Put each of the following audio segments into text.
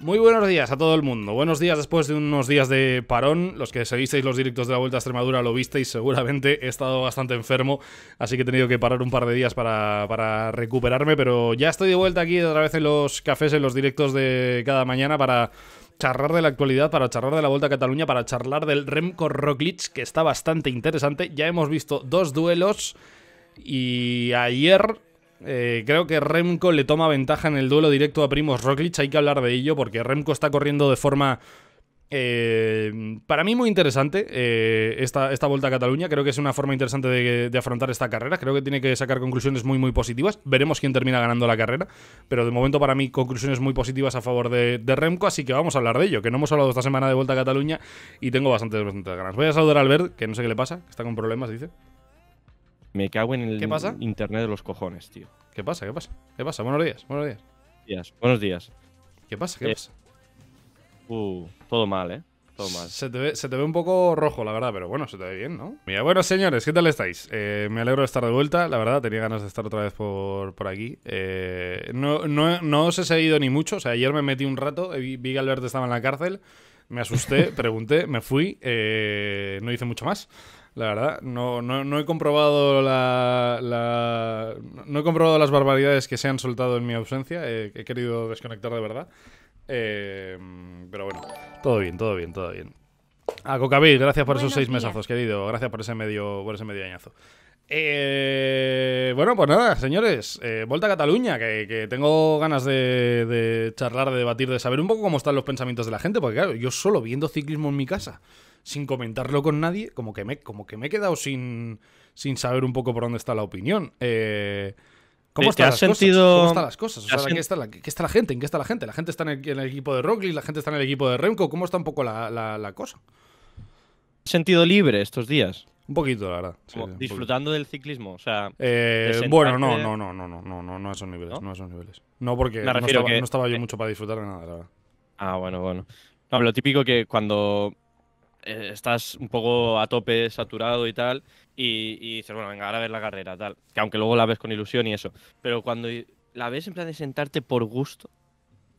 Muy buenos días a todo el mundo. Buenos días después de unos días de parón. Los que seguisteis los directos de la Vuelta a Extremadura lo visteis seguramente. He estado bastante enfermo, así que he tenido que parar un par de días para, recuperarme, pero ya estoy de vuelta aquí otra vez en los cafés, en los directos de cada mañana para charlar de la actualidad, para charlar de la Vuelta a Cataluña, para charlar del Remco Roglic, que está bastante interesante. Ya hemos visto dos duelos y ayer eh, creo que Remco le toma ventaja en el duelo directo a Primos Roglic. Hay que hablar de ello porque Remco está corriendo de forma. Eh, para mí muy interesante eh, esta, esta, vuelta a Cataluña. Creo que es una forma interesante de, afrontar esta carrera. Creo que tiene que sacar conclusiones muy, muy positivas. Veremos quién termina ganando la carrera. Pero de momento para mí conclusiones muy positivas a favor de, Remco. Así que vamos a hablar de ello, que no hemos hablado esta semana de vuelta a Cataluña y tengo bastantes, bastantes ganas. Voy a saludar a Albert, que no sé qué le pasa, está con problemas, dice. Me cago en el internet de los cojones, tío. ¿Qué pasa? ¿Qué pasa? ¿Qué pasa? Buenos días, buenos días. días. Buenos días. ¿Qué pasa? ¿Qué eh, pasa? Uh, todo mal, ¿eh? Todo mal. Se te, ve, un poco rojo, la verdad, pero bueno, se te ve bien, ¿no? Mira, bueno, señores, ¿qué tal estáis? Eh, me alegro de estar de vuelta, la verdad, tenía ganas de estar otra vez por, aquí. Eh, no, no os he seguido ni mucho, o sea, ayer me metí un rato, vi que Alberto estaba en la cárcel, me asusté, pregunté, me fui, no hice mucho más. La verdad, no, no, no he comprobado la, no he comprobado las barbaridades que se han soltado en mi ausencia. Eh, he querido desconectar de verdad. Eh, pero bueno, todo bien, todo bien, todo bien. A Cocabil, gracias por esos seis mesazos, querido. Gracias por ese medio, por ese medio añazo. Eh, bueno, pues nada, señores, vuelta a Cataluña, que, tengo ganas de, de, charlar, de debatir, de saber un poco cómo están los pensamientos de la gente, porque claro, yo solo viendo ciclismo en mi casa sin comentarlo con nadie, como que me, como que me he quedado sin, sin saber un poco por dónde está la opinión. Eh, ¿Cómo, están las cosas? ¿Cómo las cosas? ¿qué, está la, ¿qué, está la, gente? ¿En qué está la gente? ¿La gente está en el, equipo de Rockley, ¿La gente está en el equipo de Remco? ¿Cómo está un poco la, la, la cosa? ¿Sentido libre estos días? Un poquito, la verdad. disfrutando del ciclismo, o sea. Eh, bueno, no, no, no, no, no, no, no, no esos niveles, ¿No? esos niveles. No porque no estaba, que... no estaba, yo mucho para disfrutar de nada, la verdad. Ah, bueno, bueno. No, lo típico que cuando eh, estás un poco a tope, saturado y tal, y, dices, bueno, venga, ahora a ver la carrera, tal. Que aunque luego la ves con ilusión y eso. Pero cuando la ves en plan de sentarte por gusto,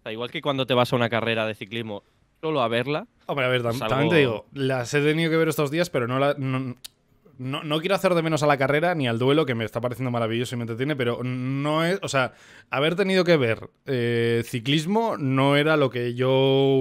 igual que cuando te vas a una carrera de ciclismo solo a verla. Hombre, a ver, pues también te digo, las he tenido que ver estos días, pero no, la, no, quiero hacer de menos a la carrera ni al duelo, que me está pareciendo maravilloso y me entretiene, pero no es. O sea, haber tenido que ver eh, ciclismo no era lo que yo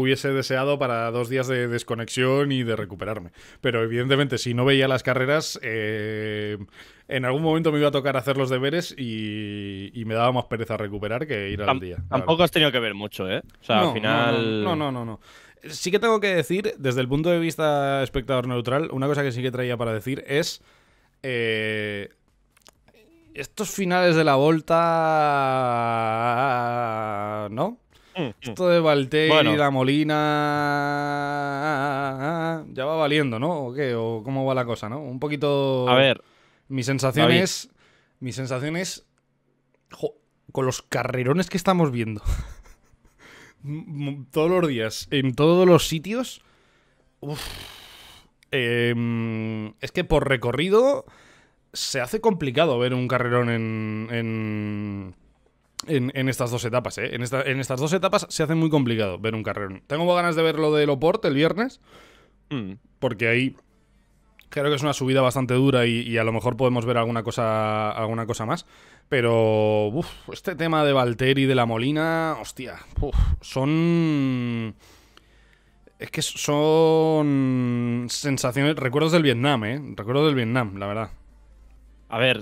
hubiese deseado para dos días de desconexión y de recuperarme. Pero evidentemente, si no veía las carreras, eh, en algún momento me iba a tocar hacer los deberes y, me daba más pereza recuperar que ir al día. Tampoco has tenido que ver mucho, ¿eh? O sea, al final. no, no. no. no Sí que tengo que decir, desde el punto de vista espectador neutral, una cosa que sí que traía para decir es... Eh, estos finales de la Volta... ¿No? Mm, mm. Esto de Valtteri, y la Molina. Ya va valiendo, ¿no? ¿O qué? ¿O cómo va la cosa, no? Un poquito. A ver. Mi sensación es. Mi sensación es. con los carrerones que estamos viendo todos los días, en todos los sitios. Em, es que por recorrido se hace complicado ver un carrerón en, en estas dos etapas, ¿eh? En, estas dos etapas se hace muy complicado ver un carrerón. Tengo ganas de ver lo de Loport el viernes, mm. porque ahí creo que es una subida bastante dura y, y, a lo mejor podemos ver alguna cosa, alguna cosa más. Pero uf, este tema de Valtteri y de la Molina, hostia, son... Es que son sensaciones, recuerdos del Vietnam, ¿eh? Recuerdos del Vietnam, la verdad. A ver,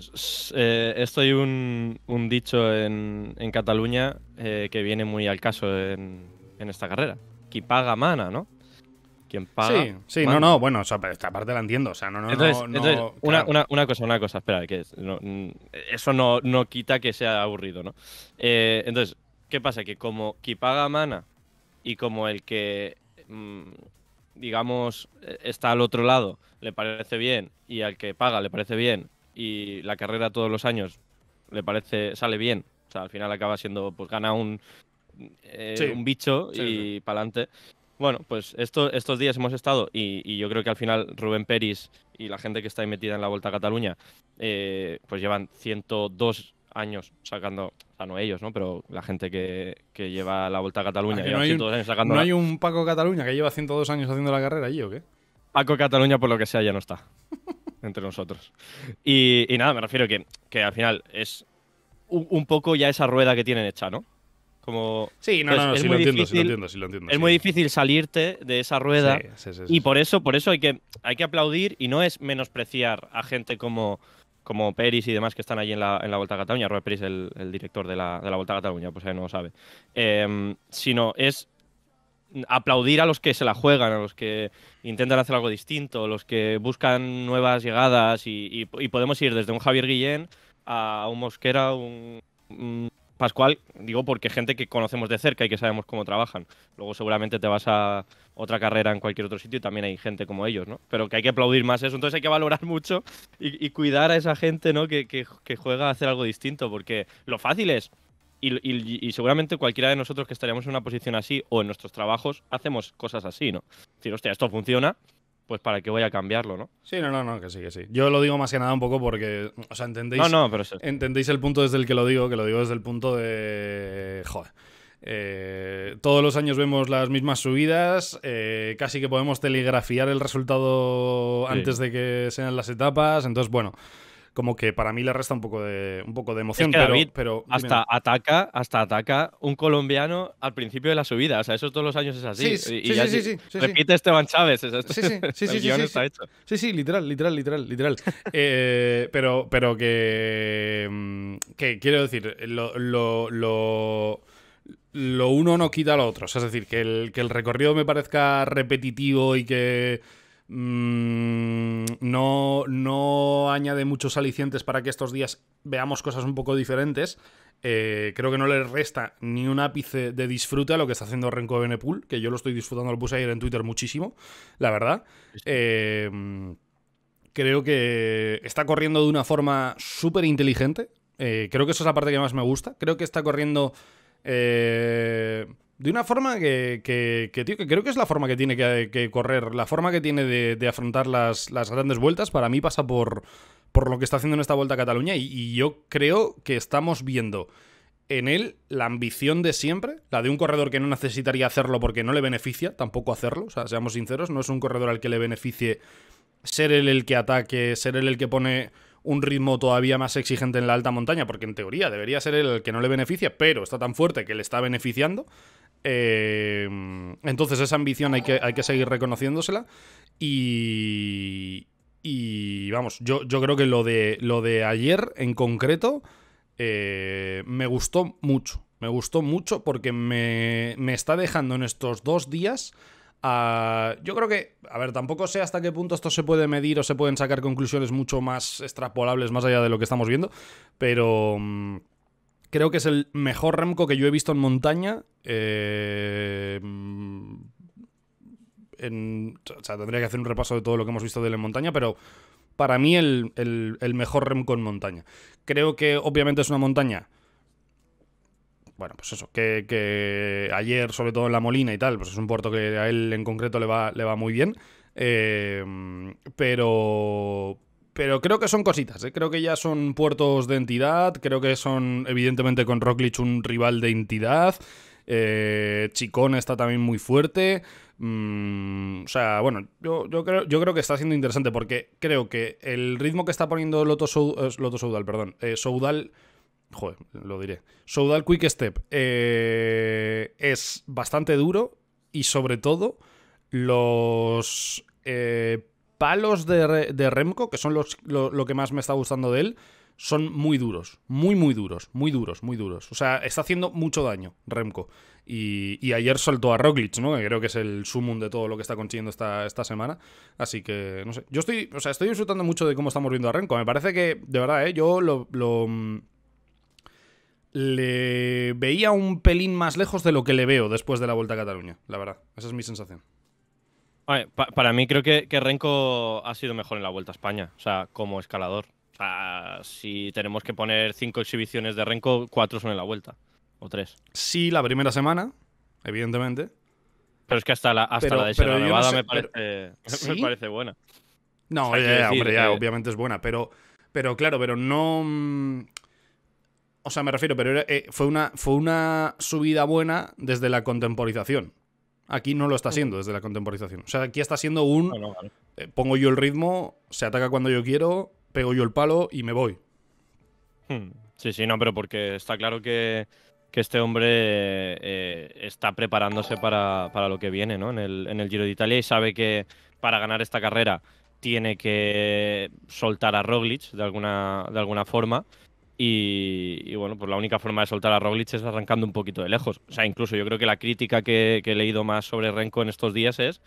eh, esto hay un, un dicho en, en Cataluña eh, que viene muy al caso en, en esta carrera. Qui paga mana, ¿no? quien paga. Sí, no, no, bueno, esta parte la entiendo. O sea, no, entonces, entonces, una, cosa, una cosa, espera, que eso no, quita que sea aburrido, ¿no? Eh, entonces, ¿qué pasa? Que como quien paga mana y como el que, mm, digamos, e-, está al otro lado le parece bien y al que paga le parece bien y la carrera todos los años le parece, sale bien. O sea, al final acaba siendo, pues gana un, eh, un bicho y para adelante. Bueno, pues estos días hemos estado y, yo creo que al final Rubén Peris y la gente que está ahí metida en la Vuelta a Cataluña, eh, pues llevan 102 años sacando, o sea, no ellos, ¿no? Pero la gente que, lleva la Vuelta a Cataluña. Ah, lleva 102 un, años sacando ¿No hay un Paco Cataluña que lleva 102 años haciendo la carrera allí o qué? Paco Cataluña, por lo que sea, ya no está entre nosotros. Y, nada, me refiero que, que al final es un poco ya esa rueda que tienen hecha, ¿no? sí, no, Es muy difícil salirte de esa rueda y por eso, por eso hay que, hay que aplaudir y no es menospreciar a gente como, como Peris y demás que están allí en la, en la Vuelta a Cataluña, Robert Peris, el, el director de la, de la, Vuelta a Cataluña, pues ahí no lo sabe, em, sino es aplaudir a los que se la juegan, a los que intentan hacer algo distinto, los que buscan nuevas llegadas y, podemos ir desde un Javier Guillén a un Mosquera, un Pascual, digo porque gente que conocemos de cerca y que sabemos cómo trabajan. Luego seguramente te vas a otra carrera en cualquier otro sitio y también hay gente como ellos, ¿no? Pero que hay que aplaudir más eso, entonces hay que valorar mucho y, cuidar a esa gente, ¿no? Que, juega a hacer algo distinto, porque lo fácil es, y, y, seguramente cualquiera de nosotros que estaríamos en una posición así o en nuestros trabajos, hacemos cosas así, ¿no? Es decir, hostia, esto funciona, pues para qué voy a cambiarlo, ¿no? Sí, no, no, no, que sí, que sí. Yo lo digo más que nada un poco porque, o sea, entendéis, pero entendéis el punto desde el que lo digo, que lo digo desde el punto de, joder. Eh, todos los años vemos las mismas subidas, eh, casi que podemos telegrafiar el resultado antes de que sean las etapas, entonces bueno, como que para mí le resta un poco de, un poco de emoción. pero, hasta ataca, hasta ataca un colombiano al principio de la subida. O sea, eso todos los años es así. Sí, sí, sí, Repite Esteban Chávez. Sí, sí, sí, sí, sí, sí, literal, literal, literal, literal. Eh, pero, pero que, mm, que quiero decir, lo, uno no quita lo otro. es decir, que el, que el recorrido me parezca repetitivo y que Mm, no, no añade muchos alicientes para que estos días veamos cosas un poco diferentes. Eh, creo que no le resta ni un ápice de disfrute a lo que está haciendo Renko Benepool, que yo lo estoy disfrutando, al bus ayer en Twitter muchísimo, la verdad. Eh, creo que está corriendo de una forma súper inteligente. Eh, creo que eso es la parte que más me gusta. Creo que está corriendo de una forma que, creo que es la forma que tiene que, correr, la forma que tiene de, afrontar las, grandes vueltas, para mí pasa por, por lo que está haciendo en esta vuelta a Cataluña y, y yo creo que estamos viendo en él la ambición de siempre, la de un corredor que no necesitaría hacerlo porque no le beneficia tampoco hacerlo, o sea, seamos sinceros, no es un corredor al que le beneficie ser él el que ataque, ser él el que pone un ritmo todavía más exigente en la alta montaña, porque en teoría debería ser el que no le beneficia, pero está tan fuerte que le está beneficiando. Eh, entonces esa ambición hay que, hay que seguir reconociéndosela y, y vamos, yo, creo que lo de, lo de ayer en concreto eh, me gustó mucho. Me gustó mucho porque me, me está dejando en estos dos días Ah, yo creo que, a ver, tampoco sé hasta qué punto esto se puede medir o se pueden sacar conclusiones mucho más extrapolables más allá de lo que estamos viendo, pero mm, creo que es el mejor Remco que yo he visto en montaña. Eh, mm, o sea, tendría que hacer un repaso de todo lo que hemos visto de él en montaña, pero para mí el, el mejor Remco en montaña. Creo que obviamente es una montaña bueno, pues eso, que, ayer, sobre todo en La Molina y tal, pues es un puerto que a él en concreto le va, le va muy bien. Em, pero, pero creo que son cositas, ¿eh? creo que ya son puertos de entidad, creo que son evidentemente con Rocklich un rival de entidad, eh, Chicón está también muy fuerte, mm, o sea, bueno, yo, creo, yo creo que está siendo interesante porque creo que el ritmo que está poniendo Loto, Saudal. Eh, Loto Soudal, perdón, eh, Soudal joder, lo diré. Soudal Quick Step eh, es bastante duro y sobre todo los eh, palos de, Remco, que son lo, que más me está gustando de él, son muy duros, muy, muy duros, muy duros, muy duros. O sea, está haciendo mucho daño Remco. Y, ayer soltó a Roglic, ¿no? Que creo que es el sumum de todo lo que está consiguiendo esta, esta semana. Así que, no sé. Yo estoy, o sea, estoy disfrutando mucho de cómo estamos viendo a Remco. Me parece que, de verdad, ¿eh? Yo lo mm, le veía un pelín más lejos de lo que le veo después de la Vuelta a Cataluña, la verdad. Esa es mi sensación. para mí creo que, que, Renko ha sido mejor en la Vuelta a España, o sea, como escalador. O sea, si tenemos que poner cinco exhibiciones de Renko, cuatro son en la Vuelta, o tres. Sí, la primera semana, evidentemente. Pero es que hasta la, hasta la de Sierra me, parece, buena. No, hombre, ya, eh, obviamente es buena, pero, pero claro, pero no... O sea, me refiero, pero eh, fue, una, fue una subida buena desde la contemporización. Aquí no lo está siendo desde la contemporización. O sea, aquí está siendo un... Eh, pongo yo el ritmo, se ataca cuando yo quiero, pego yo el palo y me voy. Hmm. Sí, sí, no, pero porque está claro que, este hombre eh, está preparándose para, lo que viene, ¿no? En el, en el Giro de Italia y sabe que para ganar esta carrera tiene que soltar a Roglic de alguna, de alguna forma y, bueno, pues la única forma de soltar a Roglic es arrancando un poquito de lejos. O sea, incluso yo creo que la crítica que, he leído más sobre Renko en estos días es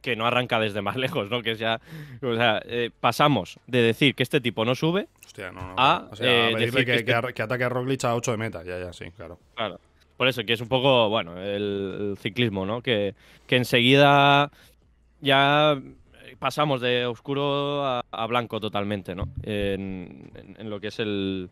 que no arranca desde más lejos, ¿no? Que es ya. O sea, eh, pasamos de decir que este tipo no sube a. Eh, decir este que, ataque a Roglic a 8 de meta, ya, ya, sí, claro. Claro. Por eso, que es un poco, bueno, el, ciclismo, ¿no? Que, que enseguida ya pasamos de oscuro a, blanco totalmente, ¿no? En, lo que es el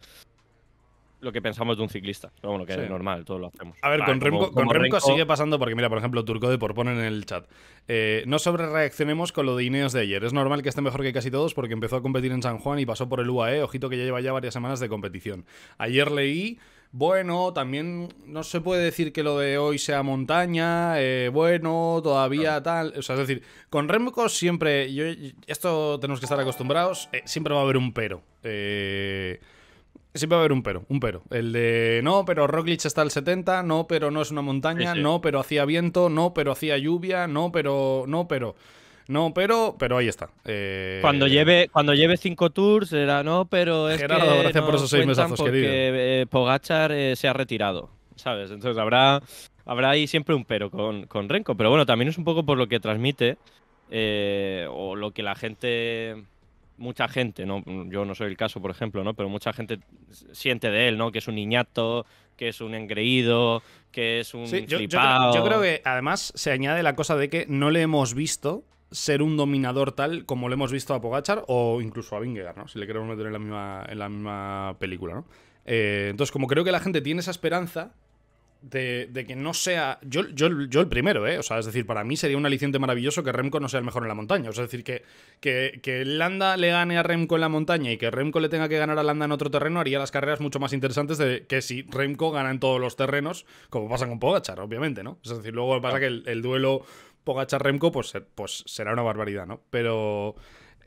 lo que pensamos de un ciclista. Pero bueno, que es normal, todos lo hacemos. A ver, ah, con, Remco, sigue pasando porque, mira, por ejemplo, Turco por poner en el chat. Eh, no sobre reaccionemos con lo de Ineos de ayer. Es normal que esté mejor que casi todos porque empezó a competir en San Juan y pasó por el UAE. Ojito que ya lleva ya varias semanas de competición. Ayer leí bueno, también no se puede decir que lo de hoy sea montaña, eh, bueno, todavía tal. O sea, es decir, con Remco siempre, esto tenemos que estar acostumbrados, eh, siempre va a haber un pero. Eh, siempre va a haber un pero, un pero. El de no, pero Roglic está al 70, no, pero no es una montaña, no, pero hacía viento, no, pero hacía lluvia, no, pero, no, pero. No, pero, pero ahí está. Eh, cuando lleve cuando lleve cinco tours será no, pero es Gerardo, gracias por esos seis mesazos, que eh, Pogachar eh, se ha retirado, ¿sabes? Entonces habrá habrá ahí siempre un pero con, con Renko, pero bueno, también es un poco por lo que transmite o lo que la gente mucha gente, no yo no soy el caso, por ejemplo, ¿no? Pero mucha gente siente de él, ¿no? Que es un niñato, que es un engreído, que es un yo creo que además se añade la cosa de que no le hemos visto ser un dominador tal como lo hemos visto a Pogachar o incluso a Vingegaard, ¿no? Si le queremos meter en la misma, en la película, ¿no? Eh, entonces, como creo que la gente tiene esa esperanza de, que no sea. Yo, yo, yo, el primero, ¿eh? O sea, es decir, para mí sería un aliciente maravilloso que Remco no sea el mejor en la montaña. es decir, que, que, Landa le gane a Remco en la montaña y que Remco le tenga que ganar a Landa en otro terreno haría las carreras mucho más interesantes de que si Remco gana en todos los terrenos, como pasa con Pogachar, obviamente, ¿no? Es decir, luego pasa que el duelo Pogachar Remco, pues, pues será una barbaridad, ¿no? Pero.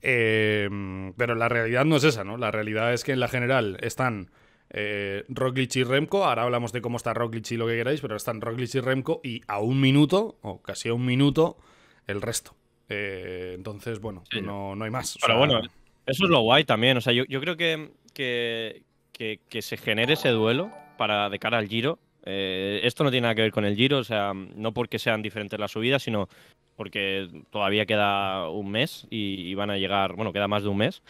Em, pero la realidad no es esa, ¿no? La realidad es que en la general están eh, y Remco. Ahora hablamos de cómo está Roglic y lo que queráis, pero están Roglic y Remco y a un minuto, o casi a un minuto, el resto. Eh, entonces, bueno, no, hay más. Pero bueno, eso es lo guay también. O sea, yo, yo creo que que, que se genere ese duelo para de cara al giro eh, esto no tiene nada que ver con el Giro, o sea, no porque sean diferentes las subidas, sino porque todavía queda un mes y, van a llegar, bueno, queda más de un mes.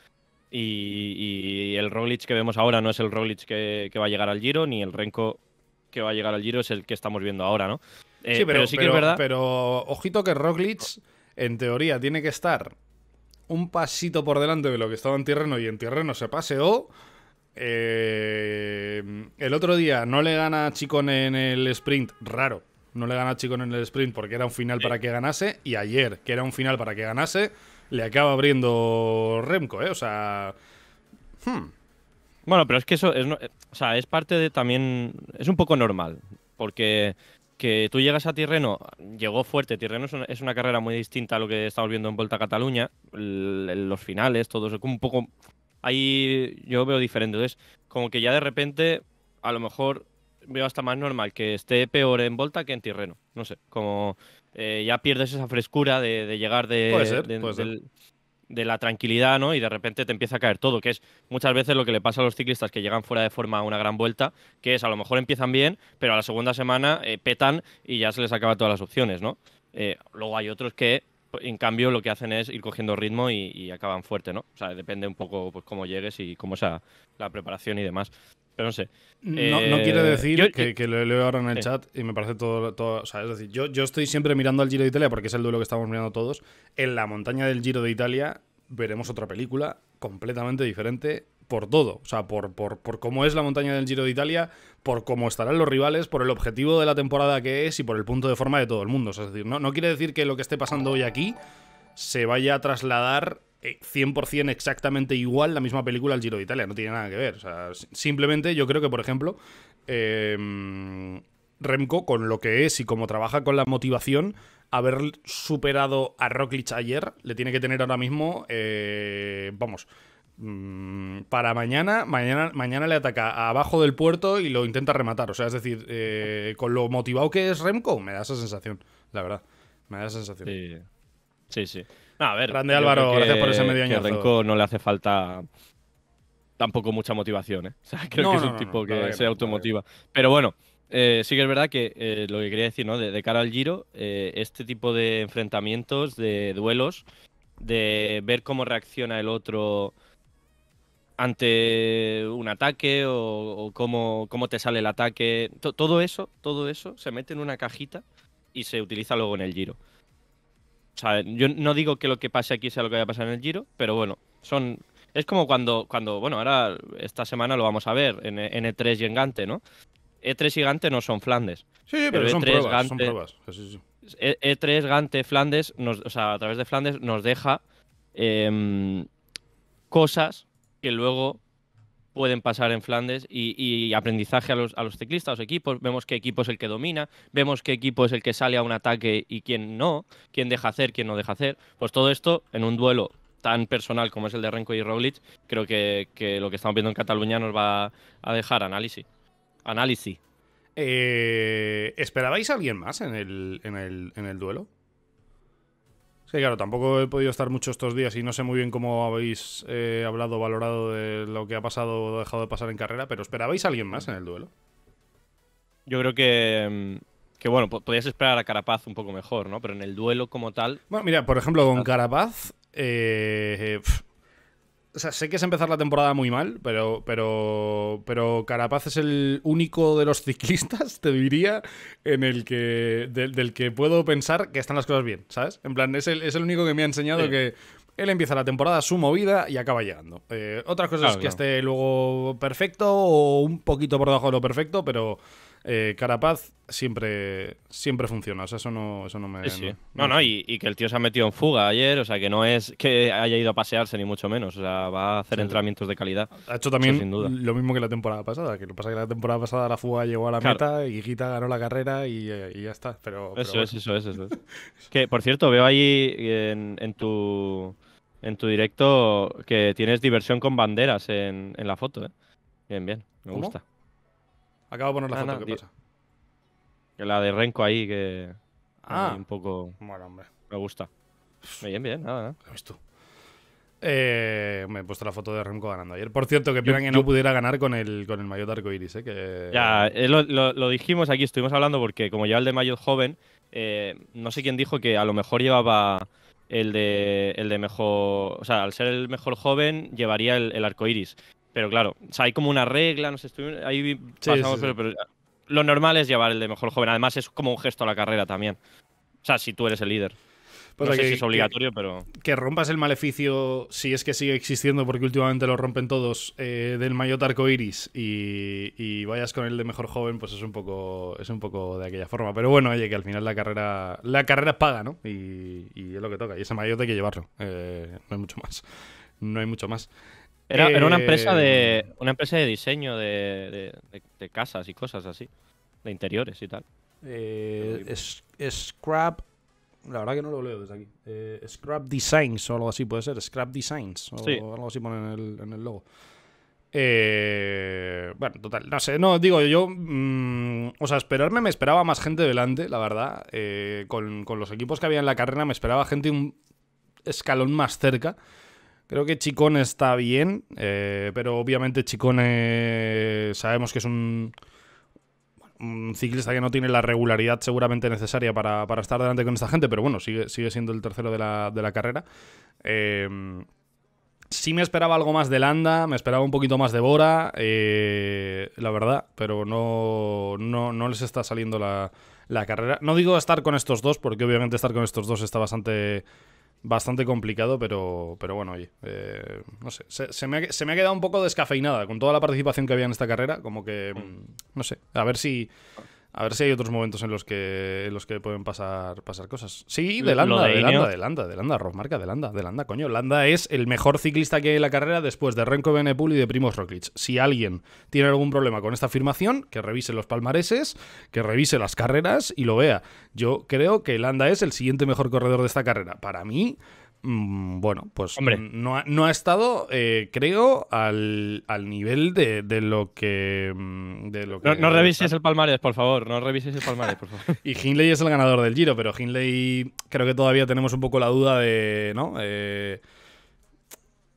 Y, el Roglic que vemos ahora no es el Roglic que, va a llegar al Giro, ni el Renko que va a llegar al Giro es el que estamos viendo ahora, ¿no? Eh, sí, pero, sí que es verdad. Pero ojito que Roglic, en teoría, tiene que estar un pasito por delante de lo que estaba en tierreno y en tierreno se paseó. Eh, el otro día no le gana a Chicón en el sprint, raro. No le gana a Chicón en el sprint porque era un final para que ganase. Y ayer, que era un final para que ganase, le acaba abriendo Remco, eh, O sea. Hmm. Bueno, pero es que eso es, parte de también. Es un poco normal. Porque que tú llegas a Tirreno, llegó fuerte. Tirreno es una, carrera muy distinta a lo que estamos viendo en Vuelta a Cataluña. los finales, todo eso, un poco ahí yo veo diferente. es como que ya de repente, a lo mejor veo hasta más normal que esté peor en vuelta que en Tirreno. No sé, como eh, ya pierdes esa frescura de, llegar de, la tranquilidad, ¿no? Y de repente te empieza a caer todo, que es muchas veces lo que le pasa a los ciclistas que llegan fuera de forma a una gran vuelta, que es a lo mejor empiezan bien, pero a la segunda semana eh, petan y ya se les acaba todas las opciones, ¿no? Eh, luego hay otros que en cambio lo que hacen es ir cogiendo ritmo y, acaban fuerte, ¿no? O sea, depende un poco pues, cómo llegues y cómo sea la preparación y demás. Pero no sé. no, quiero eh, quiere decir que, lo leo ahora en el chat y me parece todo, O sea, es decir, yo, yo estoy siempre mirando al Giro de Italia porque es el duelo que estamos mirando todos. En la montaña del Giro de Italia veremos otra película completamente diferente por todo, o sea, por, cómo es la montaña del Giro de Italia, por cómo estarán los rivales, por el objetivo de la temporada que es y por el punto de forma de todo el mundo. es decir, no, no quiere decir que lo que esté pasando hoy aquí se vaya a trasladar 100% eh, exactamente igual la misma película al Giro de Italia, no tiene nada que ver. O sea, simplemente yo creo que, por ejemplo, em, Remco, con lo que es y como trabaja con la motivación, haber superado a Roglic ayer le tiene que tener ahora mismo, eh, vamos, Mm, para mañana, mañana, mañana le ataca abajo del puerto y lo intenta rematar. O sea, es decir, eh, con lo motivado que es Remco, me da esa sensación, la verdad. Me da esa sensación. Sí, sí. a ver, Grande Álvaro, gracias por ese medio año. Remco no le hace falta tampoco mucha motivación, ¿eh? creo que es un tipo que se automotiva. Pero bueno, eh, sí que es verdad que lo que quería decir, ¿no? De, de cara al giro, este tipo de enfrentamientos, de duelos, de ver cómo reacciona el otro ante un ataque o, cómo, te sale el ataque. todo eso, todo eso se mete en una cajita y se utiliza luego en el giro. O sea, yo no digo que lo que pase aquí sea lo que vaya a pasar en el giro, pero bueno, son. Es como cuando, cuando bueno, ahora esta semana lo vamos a ver en, E3 y en e Gante, ¿no? E3 y Gante no son Flandes. Sí, pero, son, e pruebas, Gante, E3, Gante, Flandes, o sea, a través de Flandes nos deja em, cosas que luego pueden pasar en Flandes y, aprendizaje a los, ciclistas, a los equipos. Vemos qué equipo es el que domina, vemos qué equipo es el que sale a un ataque y quién no, quién deja hacer, quién no deja hacer. Pues todo esto en un duelo tan personal como es el de Renko y Roglic, creo que, lo que estamos viendo en Cataluña nos va a dejar análisis. Análisis. Eh, ¿Esperabais a alguien más en en el, en el duelo? Sí, claro, tampoco he podido estar mucho estos días y no sé muy bien cómo habéis eh, hablado, valorado de lo que ha pasado o dejado de pasar en carrera, pero ¿esperabais a alguien más en el duelo? Yo creo que, mm, que bueno, podías esperar a Carapaz un poco mejor, ¿no? Pero en el duelo como tal... Bueno, mira, por ejemplo, con Carapaz... Eh, eh o sea, sé que es empezar la temporada muy mal, pero, pero, pero Carapaz es el único de los ciclistas, te diría, en el que, del, que puedo pensar que están las cosas bien, ¿sabes? En plan, es el, es el único que me ha enseñado que él empieza la temporada su movida y acaba llegando. Eh, otras cosas que esté luego perfecto o un poquito por debajo de lo perfecto, pero, eh, Carapaz siempre, siempre funciona. O sea, eso no, eso no me. No, no, y, que el tío se ha metido en fuga ayer. O sea, que no es que haya ido a pasearse, ni mucho menos. O sea, va a hacer entrenamientos de calidad. Ha hecho también sin duda. lo mismo que la temporada pasada. Que lo pasa que la temporada pasada la fuga llegó a la meta y Gita ganó la carrera y, ya está. Pero, eso, es, eso es, que, por cierto, veo ahí en, tu en tu directo que tienes diversión con banderas en, la foto. ¿eh? Bien, bien, me gusta. Acabo de poner la ah, foto, ¿qué pasa? Que la de Renko ahí, que. Ah. un poco. Me gusta. Bien, bien, nada, nada. ¿Lo tú? Eh, me he puesto la foto de Renko ganando ayer. Por cierto, que pena que no pudiera ganar con el, con el arcoiris. ¿eh? Que... Ya, eh, lo, dijimos aquí, estuvimos hablando porque, como lleva el de mayor joven, eh, no sé quién dijo que a lo mejor llevaba el de, el de mejor. O sea, al ser el mejor joven, llevaría el, el arcoiris. Pero claro, o hay como una regla, no sé si sí, pero, lo normal es llevar el de mejor joven. Además, es como un gesto a la carrera también. O sea, si tú eres el líder. Pues no sé si es obligatorio, pero. Que rompas el maleficio, si es que sigue existiendo, porque últimamente lo rompen todos, eh, del maillot arco y, y vayas con el de mejor joven, pues es un poco es un poco de aquella forma. Pero bueno, oye, que al final la carrera la carrera paga, ¿no? Y, es lo que toca. Y ese maillot hay que llevarlo. Eh, no hay mucho más. No hay mucho más. Era, una empresa de eh, una empresa de diseño de, casas y cosas así, de interiores y tal. Eh, es, scrap, la verdad que no lo leo desde aquí. Eh, scrap Designs o algo así puede ser, Scrap Designs o algo así pone en el, logo. Eh, bueno, total, no sé, no, digo yo, mm, o sea, esperarme me esperaba más gente delante, la verdad. con, con, los equipos que había en la carrera me esperaba gente un escalón más cerca. Creo que Chicón está bien, eh, pero obviamente Chicón eh, sabemos que es un, ciclista que no tiene la regularidad seguramente necesaria para, estar delante con esta gente, pero bueno, sigue, sigue siendo el tercero de la, carrera. Eh, sí me esperaba algo más de Landa, me esperaba un poquito más de Bora, eh, la verdad, pero no, no, les está saliendo la carrera. No digo estar con estos dos, porque obviamente estar con estos dos está bastante bastante complicado, pero, pero bueno, oye, eh, no sé, se, me se, me ha, quedado un poco descafeinada con toda la participación que había en esta carrera, como que, mm. Mm, no sé, a ver si, a ver si hay otros momentos en los que, los que pueden pasar, pasar cosas. Sí, de Landa, de, de, Landa, de Landa, de Landa, de Landa, de Landa, coño. Landa es el mejor ciclista que hay en la carrera después de Renko Benepul y de Primoz Roglic. Si alguien tiene algún problema con esta afirmación, que revise los palmareses, que revise las carreras y lo vea. Yo creo que Landa es el siguiente mejor corredor de esta carrera. Para mí, Mm, bueno, pues No, ha, no, ha, estado, eh, creo, al, nivel de, lo que. De lo que mm, no, revises el palmarés, por favor. No revises el palmarés, por favor. y Hinley es el ganador del giro, pero Hinley creo que todavía tenemos un poco la duda de. ¿No? Eh,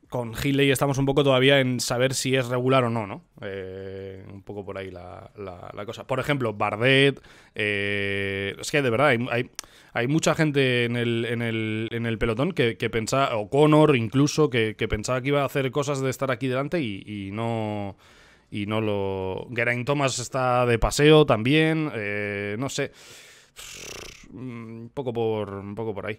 con Hindley estamos un poco todavía en saber si es regular o no, ¿no? Eh, un poco por ahí la, cosa. Por ejemplo, Bardet. Eh, es que de verdad, hay, mucha gente en el, en el, en el pelotón que, pensaba, o Connor incluso, que, pensaba que iba a hacer cosas de estar aquí delante y, no. Y no lo. Geraint Thomas está de paseo también. Eh, no sé. Un poco por. Un poco por ahí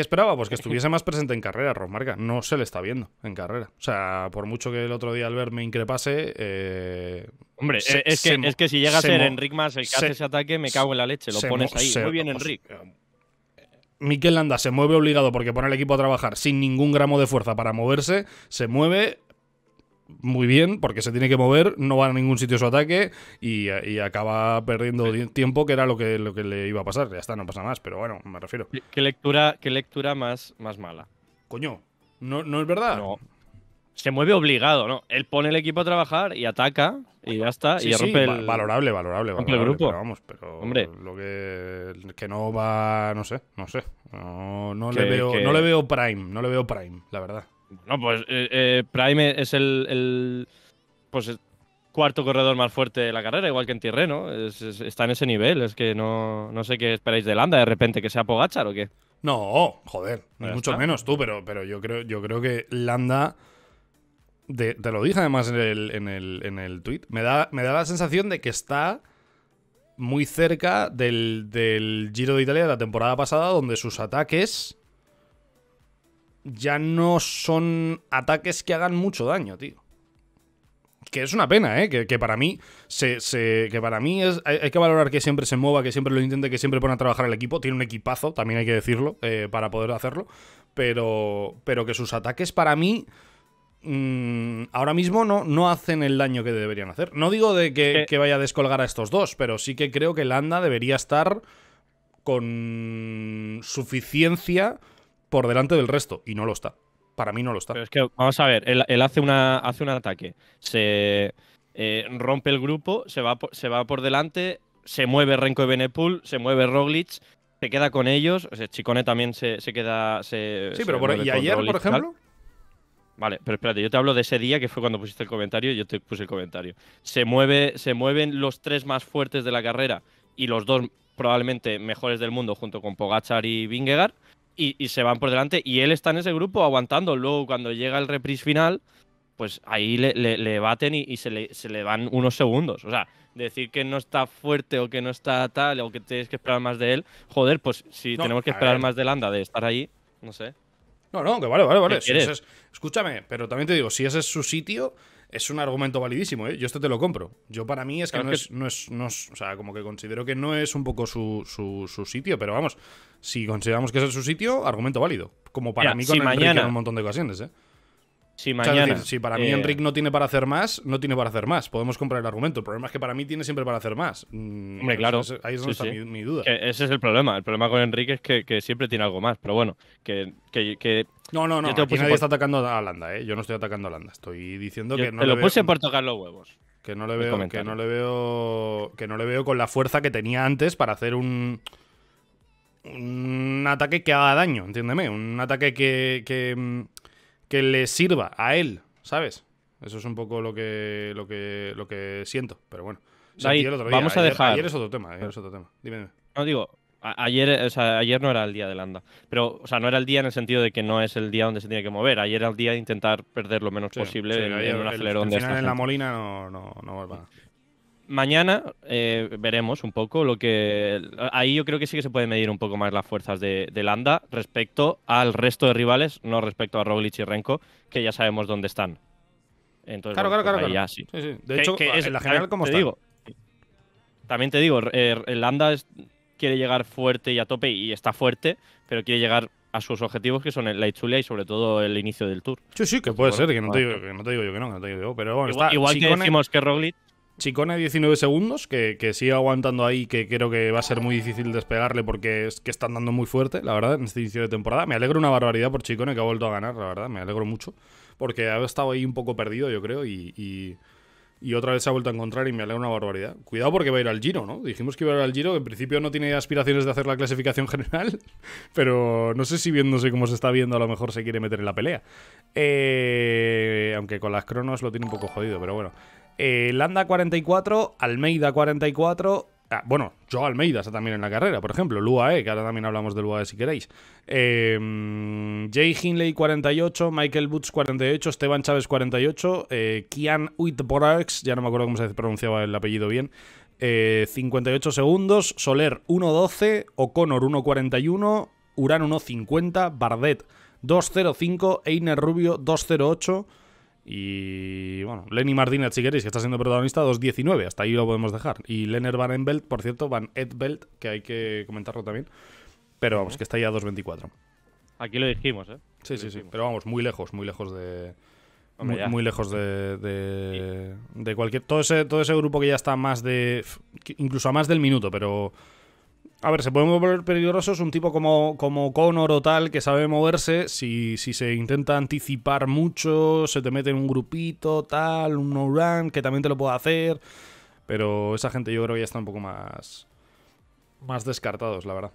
esperaba? Pues que estuviese más presente en carrera, Rosmarca. No se le está viendo en carrera. O sea, por mucho que el otro día Albert me increpase. Eh, Hombre, es, que, si llega a ser Enric más el que hace ese ataque, me cago en la leche. Lo pones ahí. Muy bien, Enric. Eh, Miquel Landa se mueve obligado porque pone al equipo a trabajar sin ningún gramo de fuerza para moverse, se mueve muy bien porque se tiene que mover, no va a ningún sitio su ataque y, acaba perdiendo tiempo, que era lo que, lo que le iba a pasar. Ya está, no pasa más, pero bueno, me refiero. ¿Qué lectura, lectura más, más mala? Coño, no, no es verdad. No. Se mueve obligado, ¿no? Él pone el equipo a trabajar y ataca y ya está. y Valorable, valorable, grupo. Pero vamos, pero Hombre. lo que, no va, no sé, no sé. No, le veo, no le veo prime, no le veo prime, la verdad. No, pues eh, eh, Prime es el, pues, el cuarto corredor más fuerte de la carrera, igual que en Tirreno. está en ese nivel. Es que no, sé qué esperáis de Landa de repente, que sea Pogachar o qué. No, joder, ni mucho menos tú, pero, pero yo, creo, yo creo que Landa. te lo dije además en el, en tweet. Me da, me da la sensación de que está muy cerca del, del Giro de Italia de la temporada pasada, donde sus ataques ya no son ataques que hagan mucho daño, tío. Que es una pena, ¿eh? Que, para mí, que para mí es, hay, que valorar que siempre se mueva, que siempre lo intente, que siempre pone a trabajar el equipo. Tiene un equipazo, también hay que decirlo, eh, para poder hacerlo. Pero, pero que sus ataques para mí mm, ahora mismo no, no hacen el daño que deberían hacer. No digo de que, que vaya a descolgar a estos dos, pero sí que creo que Landa debería estar con suficiencia por delante del resto, y no lo está. Para mí no lo está. Pero es que, vamos a ver, él, hace, una, hace un ataque, se eh, rompe el grupo, se va, por, se va por delante, se mueve Renko y Benepool, se mueve Roglic, se queda con ellos, o Chicone también se, queda... sí, pero por, ¿y ayer, por ejemplo? Vale, pero espérate, yo te hablo de ese día que fue cuando pusiste el comentario, yo te puse el comentario. Se, mueve, se mueven los tres más fuertes de la carrera y los dos probablemente mejores del mundo junto con Pogachar y Vingegaard y, se van por delante. Y él está en ese grupo aguantando. Luego, cuando llega el reprise final, pues ahí le, le, baten y, se, le, se, le, van unos segundos. O sea, decir que no está fuerte o que no está tal o que tienes que esperar más de él, joder, pues si tenemos que esperar más de Landa, de estar ahí, no sé. No, no, que vale, vale, vale. escúchame, pero también te digo, si ese es su sitio, es un argumento validísimo, ¿eh? Yo esto te lo compro. Yo para mí es que, no, es, No, es, no, O sea, como que considero que no es un poco su, su, su, sitio, pero vamos, si consideramos que es su sitio, argumento válido. Como para mí con mañana... en un montón de ocasiones, ¿eh? mañana. si para mí Enrique eh. Enric no tiene para hacer más, no tiene para hacer más. Podemos comprar el argumento. El problema es que para mí tiene siempre para hacer más. Mm, Hombre, claro. ahí es donde está Mi, duda. ese es el problema. El problema con Enrique es que, siempre tiene algo más. Pero bueno, que. no, no, no. aquí nadie está atacando a Holanda, ¿eh? Yo no estoy atacando a Holanda. Estoy diciendo que no. Te lo puse por tocar los huevos. Que no le veo. Que no le veo. Que no le veo con la fuerza que tenía antes para hacer un un ataque que haga daño, entiéndeme. Un ataque que, mm, que le sirva a él, ¿sabes? Eso es un poco lo que, lo que, lo que siento, pero bueno. Vamos a dejar. Ayer es otro tema, ayer es otro tema. Dime, No digo, Ayer, ayer no era el día de Landa, pero, o sea, no era el día en el sentido de que no es el día donde se tiene que mover. Ayer era el día de intentar perder lo menos posible en, un acelerón en la Molina no, no, no mañana eh, veremos un poco lo que. Ahí yo creo que sí que se puede medir un poco más las fuerzas de, Landa respecto al resto de rivales, no respecto a Roglic y Renko, que ya sabemos dónde están. Entonces, claro, claro, pues claro. De hecho, ah, en la general, ¿cómo está? Digo, también te digo, eh, Landa quiere llegar fuerte y a tope, y está fuerte, pero quiere llegar a sus objetivos que son la Itzulia y sobre todo el inicio del Tour. Sí, sí, que puede ser, que no, te digo, que no, yo que no, que no te digo yo, pero bueno, igual, que decimos que Roglic Chicone 19 segundos, que, sigue aguantando ahí, que creo que va a ser muy difícil despegarle porque es que están dando muy fuerte, la verdad, en este inicio de temporada. Me alegro una barbaridad por Chicone que ha vuelto a ganar, la verdad, me alegro mucho. Porque ha estado ahí un poco perdido, yo creo, y, otra vez se ha vuelto a encontrar y me alegro una barbaridad. Cuidado porque va a ir al Giro, ¿no? Dijimos que iba a ir al Giro, en principio no tiene aspiraciones de hacer la clasificación general, pero no sé si viéndose cómo se está viendo a lo mejor se quiere meter en la pelea. Eh, aunque con las cronos lo tiene un poco jodido, pero bueno. Eh, Landa 44, Almeida 44, ah, bueno, yo Almeida está también en la carrera, por ejemplo, Lua, e, que ahora también hablamos del Lua e si queréis. Em, Jay Hinley 48, Michael Butz 48, Esteban Chávez 48, eh, Kian Uitborax, ya no me acuerdo cómo se pronunciaba el apellido bien, 58 eh, segundos, Soler 1.12, O'Connor 1.41, Uran 1.50, Bardet 2.05, Einer Rubio 2.08. Y bueno, Lenny Martínez, si queréis, que está siendo protagonista, 2.19, hasta ahí lo podemos dejar. Y Lenner Van Enbelt, por cierto, Van Edbelt, que hay que comentarlo también. Pero vamos, que está ya a 2.24. Aquí lo dijimos, ¿eh? Sí, sí, sí. Pero vamos, muy lejos, muy lejos de. muy, lejos de, de, cualquier. Todo ese, todo ese grupo que ya está más de. incluso a más del minuto, pero a ver, se pueden mover peligrosos un tipo como, como Connor o tal que sabe moverse. Si, si se intenta anticipar mucho, se te mete en un grupito, tal, un no-run, que también te lo puede hacer. Pero esa gente yo creo que ya está un poco más. más descartados, la verdad.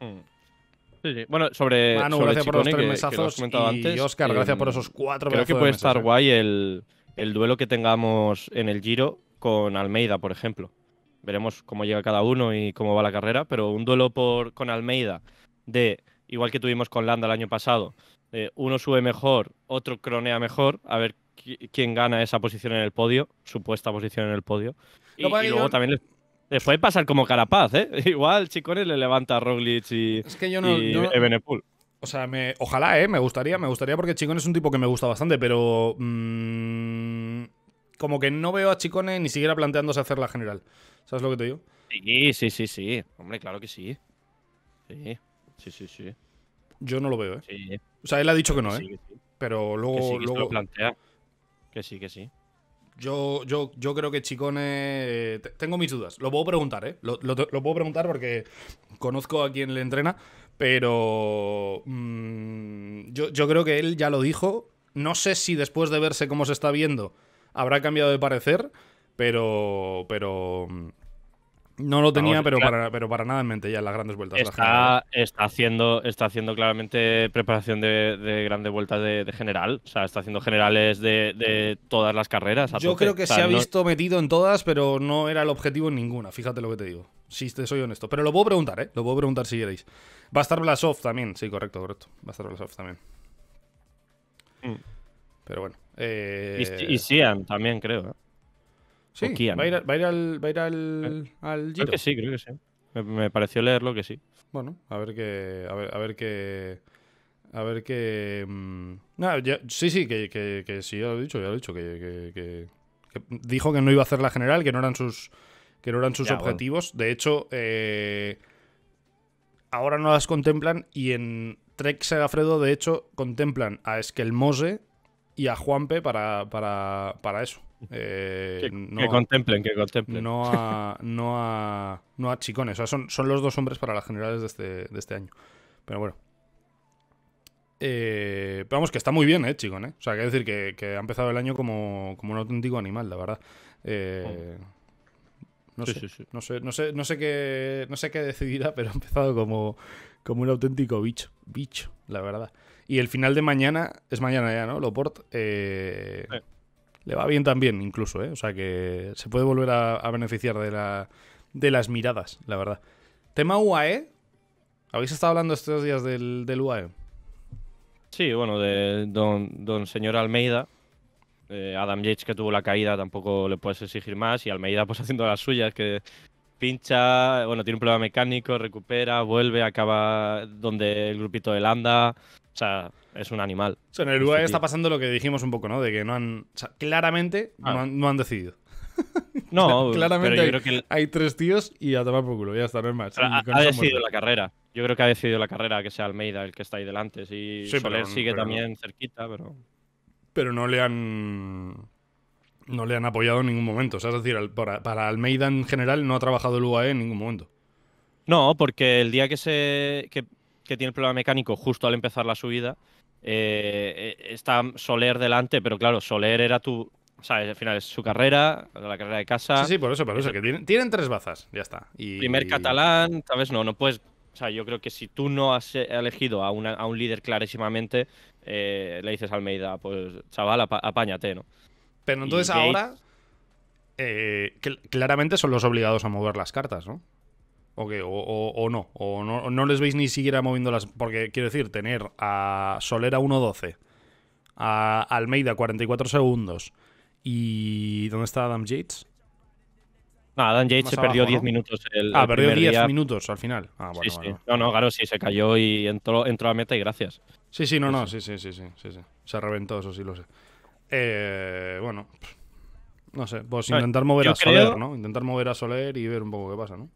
Mm. Bueno, sobre. Manu, gracias por los y Oscar, gracias por em, esos cuatro Creo que puede estar guay el, el duelo que tengamos en el Giro con Almeida, por ejemplo veremos cómo llega cada uno y cómo va la carrera, pero un duelo por, con Almeida de, igual que tuvimos con Landa el año pasado, uno sube mejor, otro cronea mejor, a ver quién gana esa posición en el podio, supuesta posición en el podio. Y, luego también le, puede pasar como Carapaz, ¿eh? Igual Chicone le levanta a Roglic y, es O sea, ojalá, ¿eh? Me gustaría, me gustaría porque Chicone es un tipo que me gusta bastante, pero... Mm, como que no veo a Chicone ni siquiera planteándose hacer la general. ¿Sabes lo que te digo? Sí, sí, sí, sí. Hombre, claro que sí. Sí, sí, sí, sí. Yo no lo veo, ¿eh? Sí. O sea, él ha dicho que, no, ¿eh? Pero luego. Que sí, Que sí, que sí. Yo, yo, yo creo que Chicone. Eh, tengo mis dudas. Lo puedo preguntar, ¿eh? Lo, puedo preguntar porque conozco a quien le entrena. Pero. Mm, yo, creo que él ya lo dijo. No sé si después de verse cómo se está viendo habrá cambiado de parecer. Pero. Pero mm, no lo tenía, pero, para, pero para nada en mente ya en las grandes vueltas. Está, está haciendo, está haciendo claramente preparación de, grandes vueltas de, general. O sea, está haciendo generales de, todas las carreras. Yo creo que se ha visto metido en todas, pero no era el objetivo en ninguna. Fíjate lo que te digo. Si te soy honesto. Pero lo puedo preguntar, ¿eh? Lo puedo preguntar si queréis. Va a estar Blasov también. Sí, correcto, correcto. Va a estar Blasov también. Mm. Pero bueno. Y, eh, y Sian también, creo. ¿eh? Sí, Va, a ir, al, va Giro. Eh, creo que sí, creo que sí. Me, pareció leerlo que sí. Bueno, a ver qué. A ver, a qué. A ver qué. Mm, sí, sí, que, sí, ya lo he dicho, ya dicho. Que, dijo que no iba a hacer la general, que no eran sus, que no eran sus objetivos. De hecho, eh, ahora no las contemplan y en Trek Segafredo, de hecho, contemplan a Esquelmose y a Juanpe para, para eso. Eh, que, contemplen, que contemplen. No a, no no a Chicones. O sea, son, son los dos hombres para las generales de este, este año. Pero bueno. Eh, vamos, que está muy bien, ¿eh, Eh? O sea, que decir que, ha empezado el año como, un auténtico animal, la verdad. Eh, oh. no, sé, no, sé, qué, sé qué decidirá, pero ha empezado como, como un auténtico bicho, bicho, la verdad. Y el final de mañana, es mañana ya, ¿no? Loport, le va bien también, incluso, ¿eh? O sea que se puede volver a, beneficiar de, la, de las miradas, la verdad. Tema UAE. ¿Habéis estado hablando estos días del, UAE? Sí, bueno, de don, don señor Almeida. Eh, Adam Yates que tuvo la caída tampoco le puedes exigir más. Y Almeida pues haciendo las suyas, que pincha, bueno, tiene un problema mecánico, recupera, vuelve, acaba donde el grupito de Landa. O sea, es un animal. en el UAE este está pasando lo que dijimos un poco, ¿no? De que no han. claramente ah. no, han, decidido. No, claramente pero yo creo que hay, tres tíos y a tomar por culo, ya está, no es más. Ha, decidido la carrera. Yo creo que ha decidido la carrera que sea Almeida el que está ahí delante. sí, Soler sigue también cerquita, pero. Pero no le han. No le han apoyado en ningún momento. O sea, es decir, para, Almeida en general no ha trabajado el UAE en ningún momento. No, porque el día que se. que tiene el problema mecánico justo al empezar la subida eh, eh, está Soler delante, pero claro, Soler era tu. ¿Sabes? Al final es su carrera, la carrera de casa. Sí, sí, por eso, por eso, que tienen, tres bazas, ya está. Primer catalán, tal vez No, no puedes. O sea, yo creo que si tú no has eh, elegido a, un líder clarísimamente, le dices a Almeida, pues chaval, apáñate, ¿no? Pero entonces ahora, claramente son los obligados a mover las cartas, ¿no? o, o, o, no, o no, les veis ni siquiera moviendo las... Porque quiero decir, tener a Soler a 1.12, a Almeida 44 segundos y... ¿Dónde está Adam Yates? No, Adam Yates se perdió 10 minutos. El, ah, perdió 10 minutos al final. Ah, bueno, No, no, claro, sí, se cayó y entró, entró a meta y gracias. Sí, sí, no, no, sí, sí, sí, sí, sí, sí. Se reventó, eso sí lo sé. Eh, bueno, no sé, pues intentar mover a Soler, ¿no? Intentar mover a Soler y ver un poco qué pasa, ¿no?